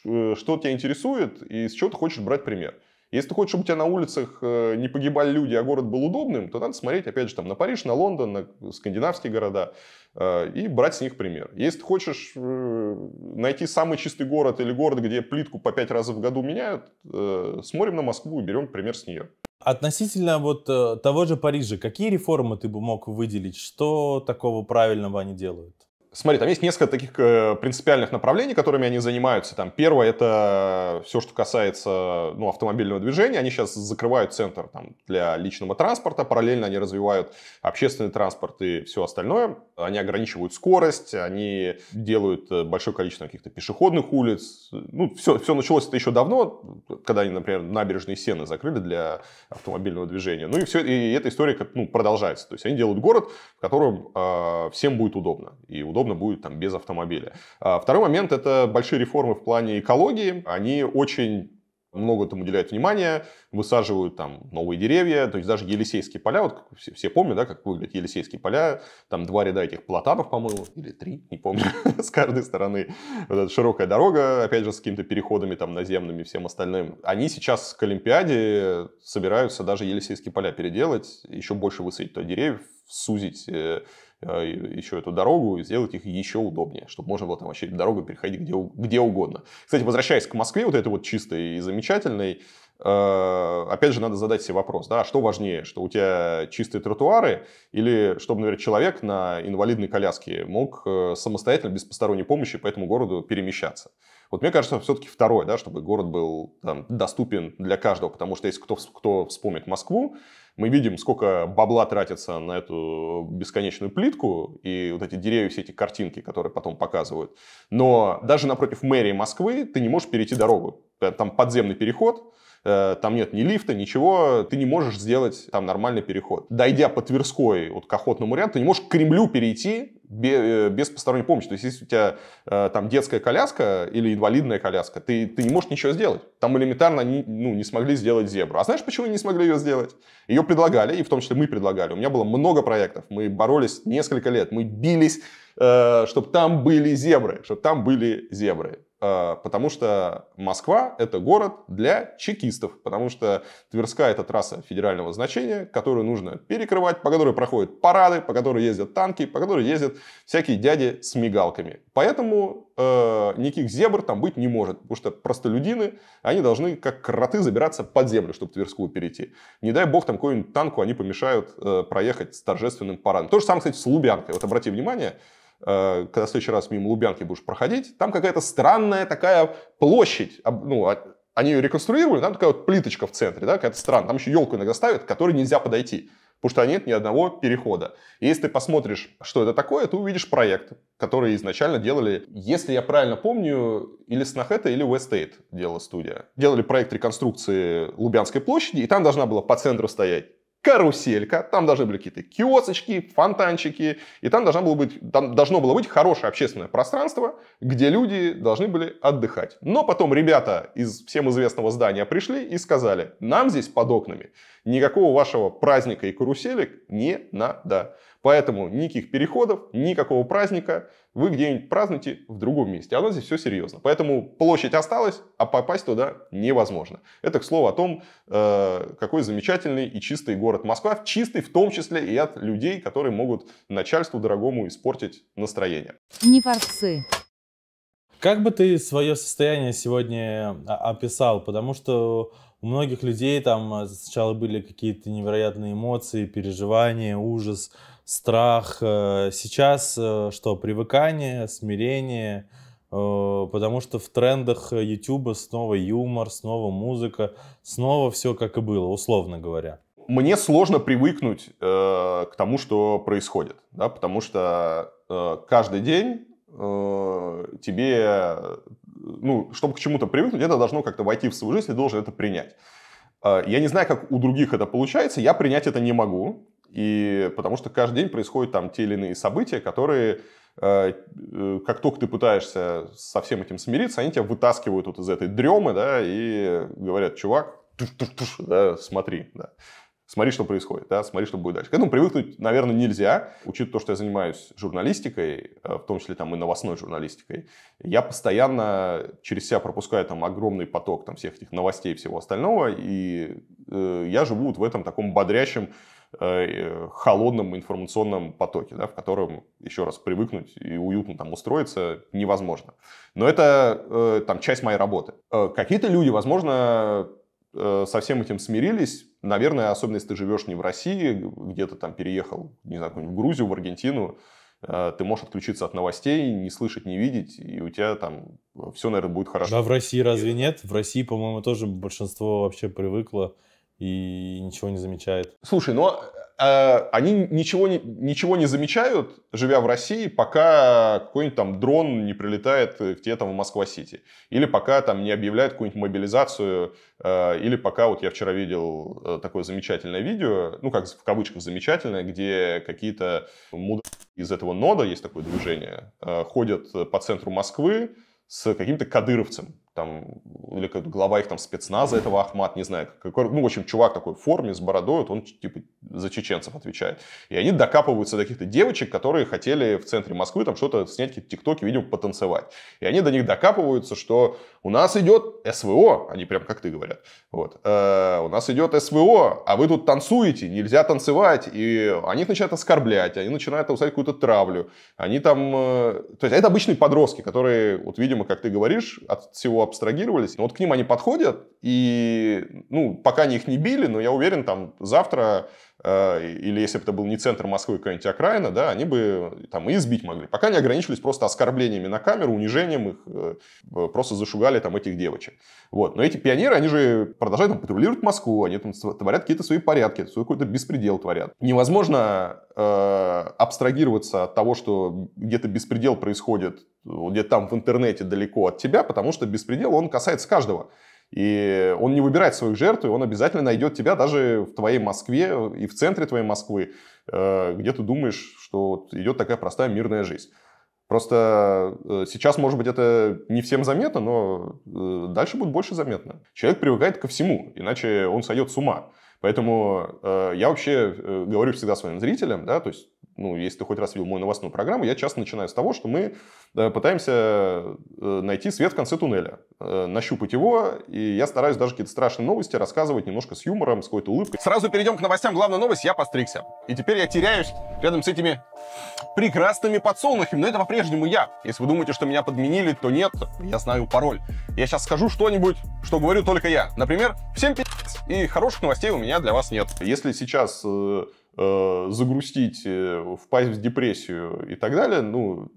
э, что тебя интересует и с чего ты хочешь брать пример. Если ты хочешь, чтобы у тебя на улицах э, не погибали люди, а город был удобным, то надо смотреть, опять же, там, на Париж, на Лондон, на скандинавские города э, и брать с них пример. Если ты хочешь э, найти самый чистый город или город, где плитку по пять раз в году меняют, смотрим на Москву и берем пример с нее. Относительно вот того же Парижа, какие реформы ты бы мог выделить? Что такого правильного они делают? смотри, там есть несколько таких э, принципиальных направлений, которыми они занимаются. Там первое это все, что касается ну, автомобильного движения. Они сейчас закрывают центр там, для личного транспорта, параллельно они развивают общественный транспорт и все остальное. Они ограничивают скорость, они делают э, большое количество каких-то пешеходных улиц. Ну, все, все началось это еще давно, когда они, например, набережные Сены закрыли для автомобильного движения. Ну и все, и эта история ну, продолжается. То есть они делают город, в котором э, всем будет удобно. И удобно удобно будет там без автомобиля. А, второй момент – это большие реформы в плане экологии. Они очень много там уделяют внимания, высаживают там новые деревья, то есть даже Елисейские поля, вот все, все помнят, да, как выглядят Елисейские поля, там два ряда этих платанов, по-моему, или три, не помню, с каждой стороны, вот эта широкая дорога, опять же, с какими-то переходами там наземными, всем остальным. Они сейчас к Олимпиаде собираются даже Елисейские поля переделать, еще больше высадить то деревьев, сузить э, Э, еще эту дорогу и сделать их еще удобнее, чтобы можно было там вообще дорогу переходить где, где угодно. Кстати, возвращаясь к Москве, вот это вот чистой и замечательной, э, опять же, надо задать себе вопрос, да, а что важнее, что у тебя чистые тротуары или чтобы, например, человек на инвалидной коляске мог э, самостоятельно, без посторонней помощи по этому городу перемещаться. Вот мне кажется, все-таки второе, да, чтобы город был там, доступен для каждого, потому что если кто, кто вспомнит Москву, мы видим, сколько бабла тратится на эту бесконечную плитку и вот эти деревья, все эти картинки, которые потом показывают. Но даже напротив мэрии Москвы ты не можешь перейти дорогу. Там подземный переход, Э, там нет ни лифта, ничего, ты не можешь сделать там нормальный переход. Дойдя по Тверской вот, к охотному ряду, ты не можешь к Кремлю перейти э, без посторонней помощи. То есть, если у тебя э, там детская коляска или инвалидная коляска, ты, ты не можешь ничего сделать. Там элементарно они ну, не смогли сделать зебру. А знаешь, почему не смогли ее сделать? Ее предлагали, и в том числе мы предлагали. У меня было много проектов, мы боролись несколько лет, мы бились, чтобы там были зебры, чтобы там были зебры. А, потому что Москва – это город для чекистов, потому что Тверская – это трасса федерального значения, которую нужно перекрывать, по которой проходят парады, по которой ездят танки, по которой ездят всякие дяди с мигалками. Поэтому э, никаких зебр там быть не может, потому что простолюдины, они должны как кроты забираться под землю, чтобы Тверскую перейти. Не дай бог там какую-нибудь танку они помешают э, проехать с торжественным парадом. То же самое, кстати, с Лубянкой. Вот обрати внимание – Э, когда в следующий раз мимо Лубянки будешь проходить, там какая-то странная такая площадь, ну, а, они ее реконструировали, там такая вот плиточка в центре, да, какая-то странная, там еще елку иногда ставят, к которой нельзя подойти, потому что нет ни одного перехода. И если ты посмотришь, что это такое, ты увидишь проект, который изначально делали, если я правильно помню, или Снахэта, или Уэстейт делала студия. Делали проект реконструкции Лубянской площади, и там должна была по центру стоять каруселька, там должны были какие-то киосочки, фонтанчики, и там должно было быть, там должно было быть хорошее общественное пространство, где люди должны были отдыхать. Но потом ребята из всем известного здания пришли и сказали, нам здесь под окнами никакого вашего праздника и карусели не надо. Поэтому никаких переходов, никакого праздника. Вы где-нибудь празднуете в другом месте. Оно здесь все серьезно. Поэтому площадь осталась, а попасть туда невозможно. Это, к слову, о том, э, какой замечательный и чистый город Москва. Чистый в том числе и от людей, которые могут начальству дорогому испортить настроение. Не форсы. Как бы ты свое состояние сегодня а, описал? Потому что у многих людей там сначала были какие-то невероятные эмоции, переживания, ужас, страх. Э, сейчас э, что, привыкание, смирение, э, потому что в трендах YouTube снова юмор, снова музыка, снова все как и было, условно говоря. Мне сложно привыкнуть э, к тому, что происходит, да, потому что э, каждый день э, тебе, ну, чтобы к чему-то привыкнуть, это должно как-то войти в свою жизнь, и должен это принять. Я не знаю, как у других это получается, я принять это не могу. И потому что каждый день происходят там те или иные события, которые э, э, как только ты пытаешься со всем этим смириться, они тебя вытаскивают вот из этой дремы, да, и говорят, чувак, да, смотри, да. Смотри, что происходит, да, смотри, что будет дальше. К этому привыкнуть, наверное, нельзя. Учитывая то, что я занимаюсь журналистикой, э, в том числе там и новостной журналистикой, я постоянно через себя пропускаю там огромный поток там всех этих новостей и всего остального, и э, я живу вот в этом таком бодрящем Э, холодном информационном потоке, да, в котором, еще раз, привыкнуть и уютно там устроиться невозможно. Но это э, там часть моей работы. Э, какие-то люди, возможно, со всем этим смирились. Наверное, особенно если ты живешь не в России, где-то там переехал, не знаю, в Грузию, в Аргентину, ты можешь отключиться от новостей, не слышать, не видеть, и у тебя там все, наверное, будет хорошо. Да, в России разве нет? В России, по-моему, тоже большинство вообще привыкло и ничего не замечает. Слушай, но ну, э, а, а, они ничего не, ничего не замечают, живя в России, пока какой-нибудь там дрон не прилетает к тебе там в Москва-Сити. Или пока там не объявляют какую-нибудь мобилизацию, э, или пока, вот я вчера видел э, такое замечательное видео, ну как в кавычках замечательное, где какие-то мудрые из этого нода, есть такое движение, э, ходят по центру Москвы с каким-то кадыровцем там, или как глава их там спецназа этого Ахмат, не знаю, какой, ну, в общем, чувак такой в форме, с бородой, вот он, типа, за чеченцев отвечает. И они докапываются до каких-то девочек, которые хотели в центре Москвы там что-то снять, какие-то тиктоки, видимо, потанцевать. И они до них докапываются, что у нас идет СВО, они прям как ты говорят, вот, э, у нас идет СВО, а вы тут танцуете, нельзя танцевать, и они начинают оскорблять, они начинают усадить какую-то травлю, они там, э, то есть это обычные подростки, которые, вот, видимо, как ты говоришь, от всего абстрагировались. Но вот к ним они подходят, и, ну, пока они их не били, но я уверен, там завтра а, или если бы это был не центр Москвы, а какая-нибудь окраина, да, они бы э, там и избить могли. Пока не ограничились просто оскорблениями на камеру, унижением их, э, э, просто зашугали там этих девочек. Вот. Но эти пионеры, они же продолжают там, патрулировать Москву, они там творят какие-то свои порядки, свой какой-то беспредел творят. Невозможно э, абстрагироваться от того, что где-то беспредел происходит, где-то там в интернете далеко от тебя, потому что беспредел, он касается каждого. И он не выбирает свою жертву, и он обязательно найдет тебя даже в твоей Москве и в центре твоей Москвы, э, где ты думаешь, что идет такая простая мирная жизнь. Просто э, сейчас, может быть, это не всем заметно, но э, дальше будет больше заметно. Человек привыкает ко всему, иначе он сойдет с ума. Поэтому э, я вообще э, говорю всегда своим зрителям, да, то есть, ну, если ты хоть раз видел мою новостную программу, я часто начинаю с того, что мы да, э, пытаемся э, найти свет в конце туннеля, э, нащупать его, и я стараюсь даже какие-то страшные новости рассказывать немножко с юмором, с какой-то улыбкой. Сразу перейдем к новостям. Главная новость, я постригся. И теперь я теряюсь рядом с этими прекрасными подсолнухами, но это по-прежнему я. Если вы думаете, что меня подменили, то нет, я знаю пароль. Я сейчас скажу что-нибудь, что говорю только я. Например, всем пи***ц, и хороших новостей у меня для вас нет. Если сейчас э, э, загрустить, э, впасть в депрессию и так далее, ну,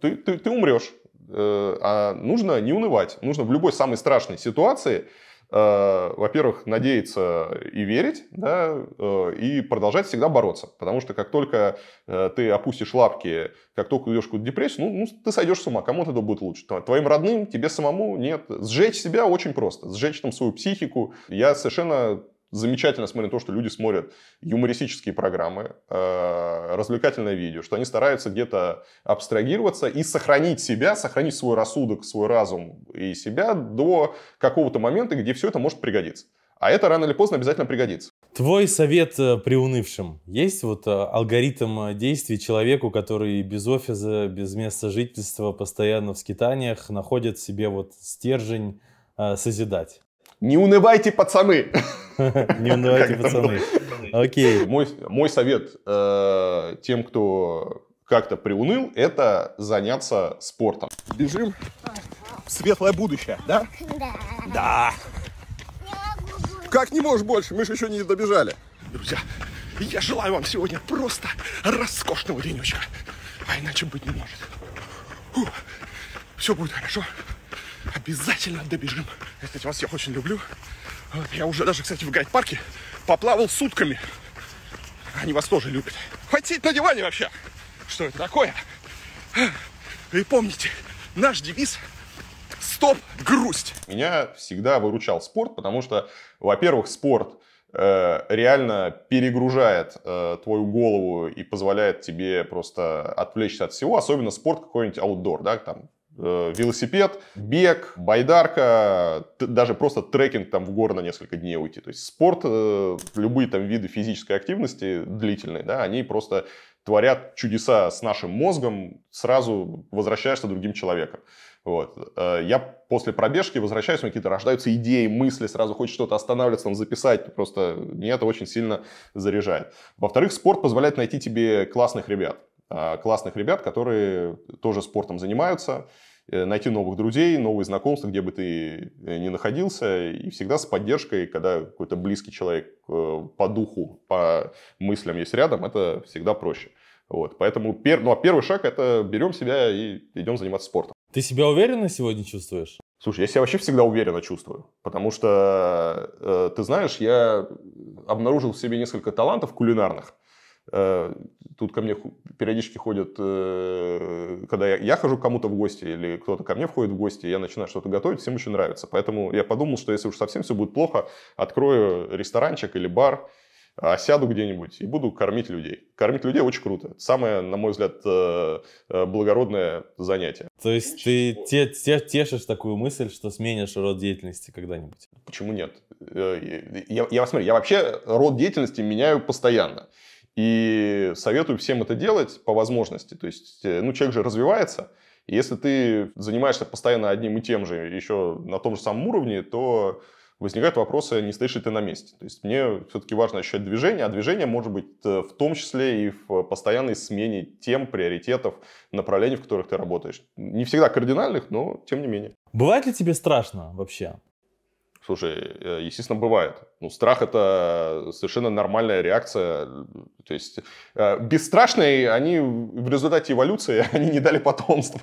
ты, ты, ты умрешь. а нужно не унывать. Нужно в любой самой страшной ситуации Э, во-первых, надеяться и верить, да, э, и продолжать всегда бороться. Потому что как только э, ты опустишь лапки, как только уйдешь в какую-то депрессию, ну, ну, ты сойдешь с ума, кому-то это будет лучше. Твоим родным, тебе самому нет. Сжечь себя очень просто. Сжечь там свою психику. Я совершенно замечательно смотрим то, что люди смотрят юмористические программы, э, развлекательное видео, что они стараются где-то абстрагироваться и сохранить себя, сохранить свой рассудок, свой разум и себя до какого-то момента, где все это может пригодиться. А это рано или поздно обязательно пригодится. Твой совет э, приунывшим. Есть вот э, алгоритм действий человеку, который без офиса, без места жительства, постоянно в скитаниях, находит себе вот стержень созидать? Не унывайте, пацаны! Не унывайте, пацаны. Окей. Мой совет э, тем, кто как-то приуныл, это заняться спортом. Бежим светлое будущее, да? Да. Да. Как не можешь больше? Мы же еще не добежали. Друзья, я желаю вам сегодня просто роскошного денечка. А иначе быть не может. Фу, все будет хорошо. Обязательно добежим. Кстати, вас я очень люблю. Я уже даже, кстати, в гайд-парке поплавал сутками. Они вас тоже любят. Хватит на диване вообще. Что это такое? И помните, наш девиз «Стоп, грусть». Меня всегда выручал спорт, потому что, во-первых, спорт э, реально перегружает э, твою голову и позволяет тебе просто отвлечься от всего, особенно спорт какой-нибудь аутдор, да, там Э, велосипед, бег, байдарка, даже просто трекинг там в гор на несколько дней уйти. То есть спорт, э, любые там виды физической активности длительные, да, они просто творят чудеса с нашим мозгом, сразу возвращаешься другим человеком. Вот. Э, я после пробежки возвращаюсь, у меня какие-то рождаются идеи, мысли, сразу хочешь что-то останавливаться, там, записать, просто меня это очень сильно заряжает. Во-вторых, спорт позволяет найти тебе классных ребят. А, классных ребят, которые тоже спортом занимаются, э, найти новых друзей, новые знакомства, где бы ты э, ни находился, и всегда с поддержкой, когда какой-то близкий человек э, по духу, по мыслям есть рядом, это всегда проще. Вот, поэтому пер... ну, а первый шаг – это берем себя и идем заниматься спортом. Ты себя уверенно сегодня чувствуешь? Слушай, я себя вообще всегда уверенно чувствую, потому что, э, ты знаешь, я обнаружил в себе несколько талантов кулинарных. Э, тут ко мне периодически ходят, э, когда я, хожу к кому-то в гости или кто-то ко мне входит в гости, я начинаю что-то готовить, всем очень нравится. Поэтому я подумал, что если уж совсем все будет плохо, открою ресторанчик или бар, сяду где-нибудь и буду кормить людей. Кормить людей очень круто. самое, на мой взгляд, э, благородное занятие. То есть ты те, те, тешишь такую мысль, что сменишь род деятельности когда-нибудь? Почему нет? Я, я, смотри, я вообще род деятельности меняю постоянно. И советую всем это делать по возможности. То есть, э, ну, человек же развивается. И если ты занимаешься постоянно одним и тем же, еще на том же самом уровне, то возникают вопросы, не стоишь ли ты на месте. То есть мне все-таки важно ощущать движение, а движение может быть э, в том числе и в постоянной смене тем, приоритетов, направлений, в которых ты работаешь. Не всегда кардинальных, но тем не менее. Бывает ли тебе страшно вообще? Слушай, э, естественно, бывает. Ну, страх – это совершенно нормальная реакция. То есть, э, бесстрашные, они в результате эволюции, они не дали потомства.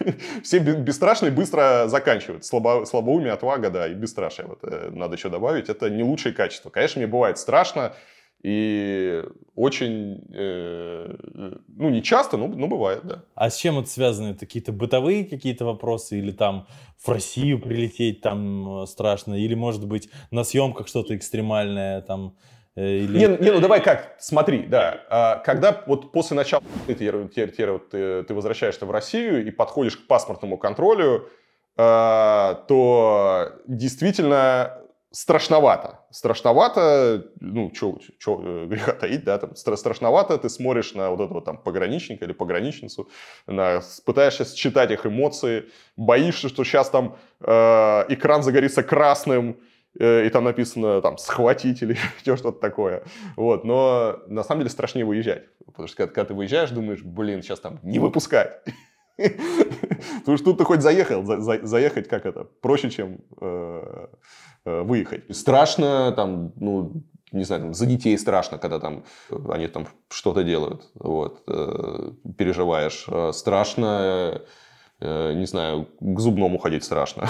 Все бесстрашные быстро заканчивают. Слабо, слабоумие, отвага, да, и бесстрашие. Вот, э, надо еще добавить. Это не лучшие качества. Конечно, мне бывает страшно, и очень, э, э, ну не часто, но, но бывает, да. А с чем это связано? Это какие-то бытовые какие-то вопросы или там в Россию прилететь там э, страшно? Или может быть на съемках что-то экстремальное там? Или... Не, не, ну давай как, смотри, да, а, когда вот после начала ты, ты, ты, ты возвращаешься в Россию и подходишь к паспортному контролю, а, то действительно страшновато. Страшновато, ну, что, чё э, греха таить, да, там, страшновато ты смотришь на вот этого там пограничника или пограничницу, на, пытаешься считать их эмоции, боишься, что сейчас там э, экран загорится красным, э, и там написано там «схватить» или что-то такое. Вот, но на самом деле страшнее выезжать, потому что когда, когда ты выезжаешь, думаешь, блин, сейчас там не выпускать. Потому что тут ты хоть заехал, за, за, заехать как это, проще, чем э, Э, выехать. Страшно, там, ну, не знаю, там, за детей страшно, когда там э, они там что-то делают, вот, э, переживаешь. Э, страшно, э, не знаю, к зубному ходить страшно.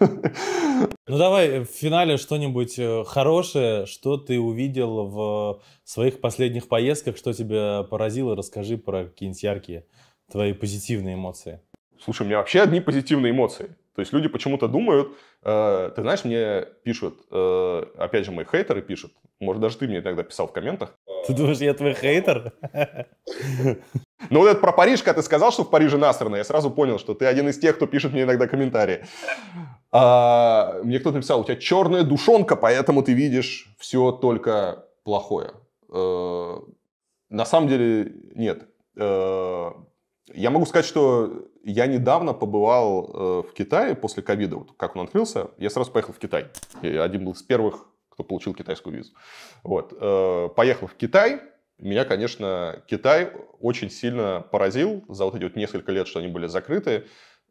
Ну давай в финале что-нибудь хорошее, что ты увидел в своих последних поездках, что тебя поразило, расскажи про какие-нибудь яркие твои позитивные эмоции. Слушай, у меня вообще одни позитивные эмоции. То есть люди почему-то думают, э, ты знаешь, мне пишут, э, опять же, мои хейтеры пишут, может, даже ты мне тогда писал в комментах. Ты думаешь, я твой хейтер? Ну вот это про Париж, когда ты сказал, что в Париже насрано, я сразу понял, что ты один из тех, кто пишет мне иногда комментарии. А, мне кто-то написал, у тебя черная душонка, поэтому ты видишь все только плохое. А, на самом деле нет. А, я могу сказать, что я недавно побывал э, в Китае после ковида, вот как он открылся, я сразу поехал в Китай. Я один был из первых, кто получил китайскую визу. Вот. Э, поехал в Китай, меня, конечно, Китай очень сильно поразил за вот эти вот несколько лет, что они были закрыты.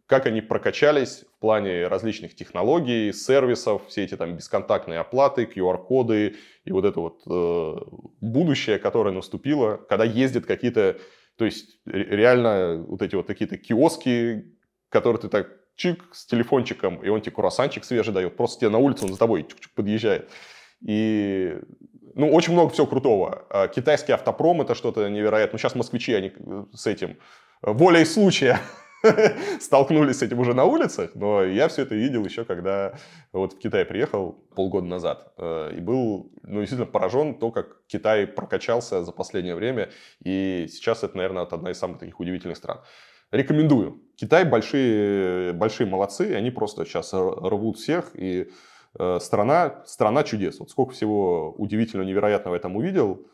Как они прокачались в плане различных технологий, сервисов, все эти там бесконтактные оплаты, QR-коды и вот это вот э, будущее, которое наступило, когда ездят какие-то то есть реально вот эти вот такие то киоски, которые ты так чик с телефончиком, и он тебе круассанчик свежий дает, просто тебе на улицу он за тобой чик -чик подъезжает. И ну, очень много всего крутого. А китайский автопром это что-то невероятное. Ну, сейчас москвичи, они с этим волей случая столкнулись с этим уже на улицах, но я все это видел еще, когда вот в Китай приехал полгода назад. Э, и был, ну, действительно поражен то, как Китай прокачался за последнее время. И сейчас это, наверное, одна из самых таких удивительных стран. Рекомендую. Китай большие, большие молодцы, они просто сейчас рвут всех. И э, страна, страна чудес. Вот сколько всего удивительного, невероятного я там увидел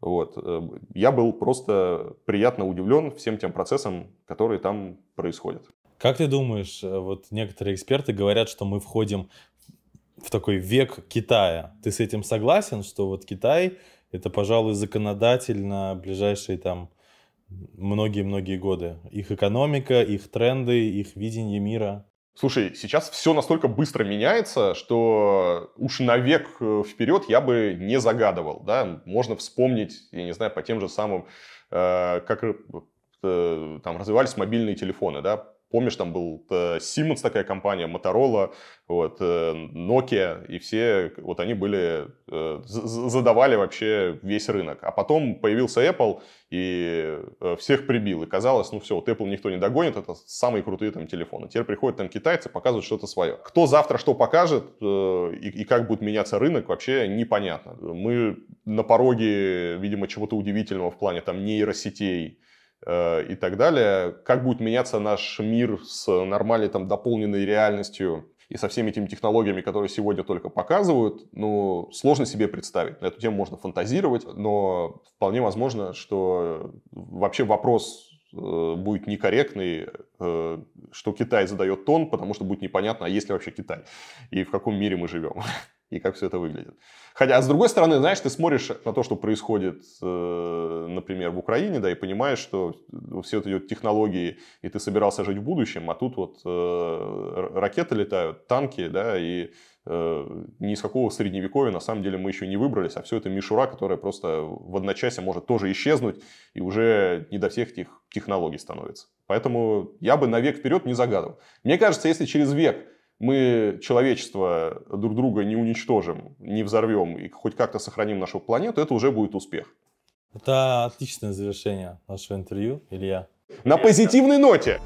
вот. Э, я был просто приятно удивлен всем тем процессом, которые там происходят. Как ты думаешь, э, вот некоторые эксперты говорят, что мы входим в такой век Китая. Ты с этим согласен, что вот Китай это, пожалуй, законодатель на ближайшие там многие-многие годы. Их экономика, их тренды, их видение мира. Слушай, сейчас все настолько быстро меняется, что уж навек э, вперед я бы не загадывал. Да? Можно вспомнить, я не знаю, по тем же самым, э, как э, э там развивались мобильные телефоны, да, Помнишь, там был э, Siemens такая компания, Motorola, вот, э, Nokia, и все, вот они были, э, задавали вообще весь рынок. А потом появился Apple и всех прибил. И казалось, ну все, вот Apple никто не догонит, это самые крутые там телефоны. Теперь приходят там китайцы, показывают что-то свое. Кто завтра что покажет и, и как будет меняться рынок, вообще непонятно. Мы на пороге, видимо, чего-то удивительного в плане там нейросетей, Э, и так далее. Как будет меняться наш мир с нормальной там дополненной реальностью и со всеми этими технологиями, которые сегодня только показывают, ну, сложно себе представить. На эту тему можно фантазировать, но вполне возможно, что вообще вопрос э, будет некорректный, э, что Китай задает тон, потому что будет непонятно, а есть ли вообще Китай и в каком мире мы живем и как все это выглядит. Хотя, а с другой стороны, знаешь, ты смотришь на то, что происходит, э, например, в Украине, да, и понимаешь, что э, все это идет технологии, и ты собирался жить в будущем, а тут вот э, ракеты летают, танки, да, и ни из какого средневековья на самом деле мы еще не выбрались, а все это мишура, которая просто в одночасье может тоже исчезнуть, и уже не до всех этих технологий становится. Поэтому я бы на век вперед не загадывал. Мне кажется, если через век мы человечество друг друга не уничтожим, не взорвем и хоть как-то сохраним нашу планету, это уже будет успех. Это отличное завершение нашего интервью, Илья. На позитивной ноте!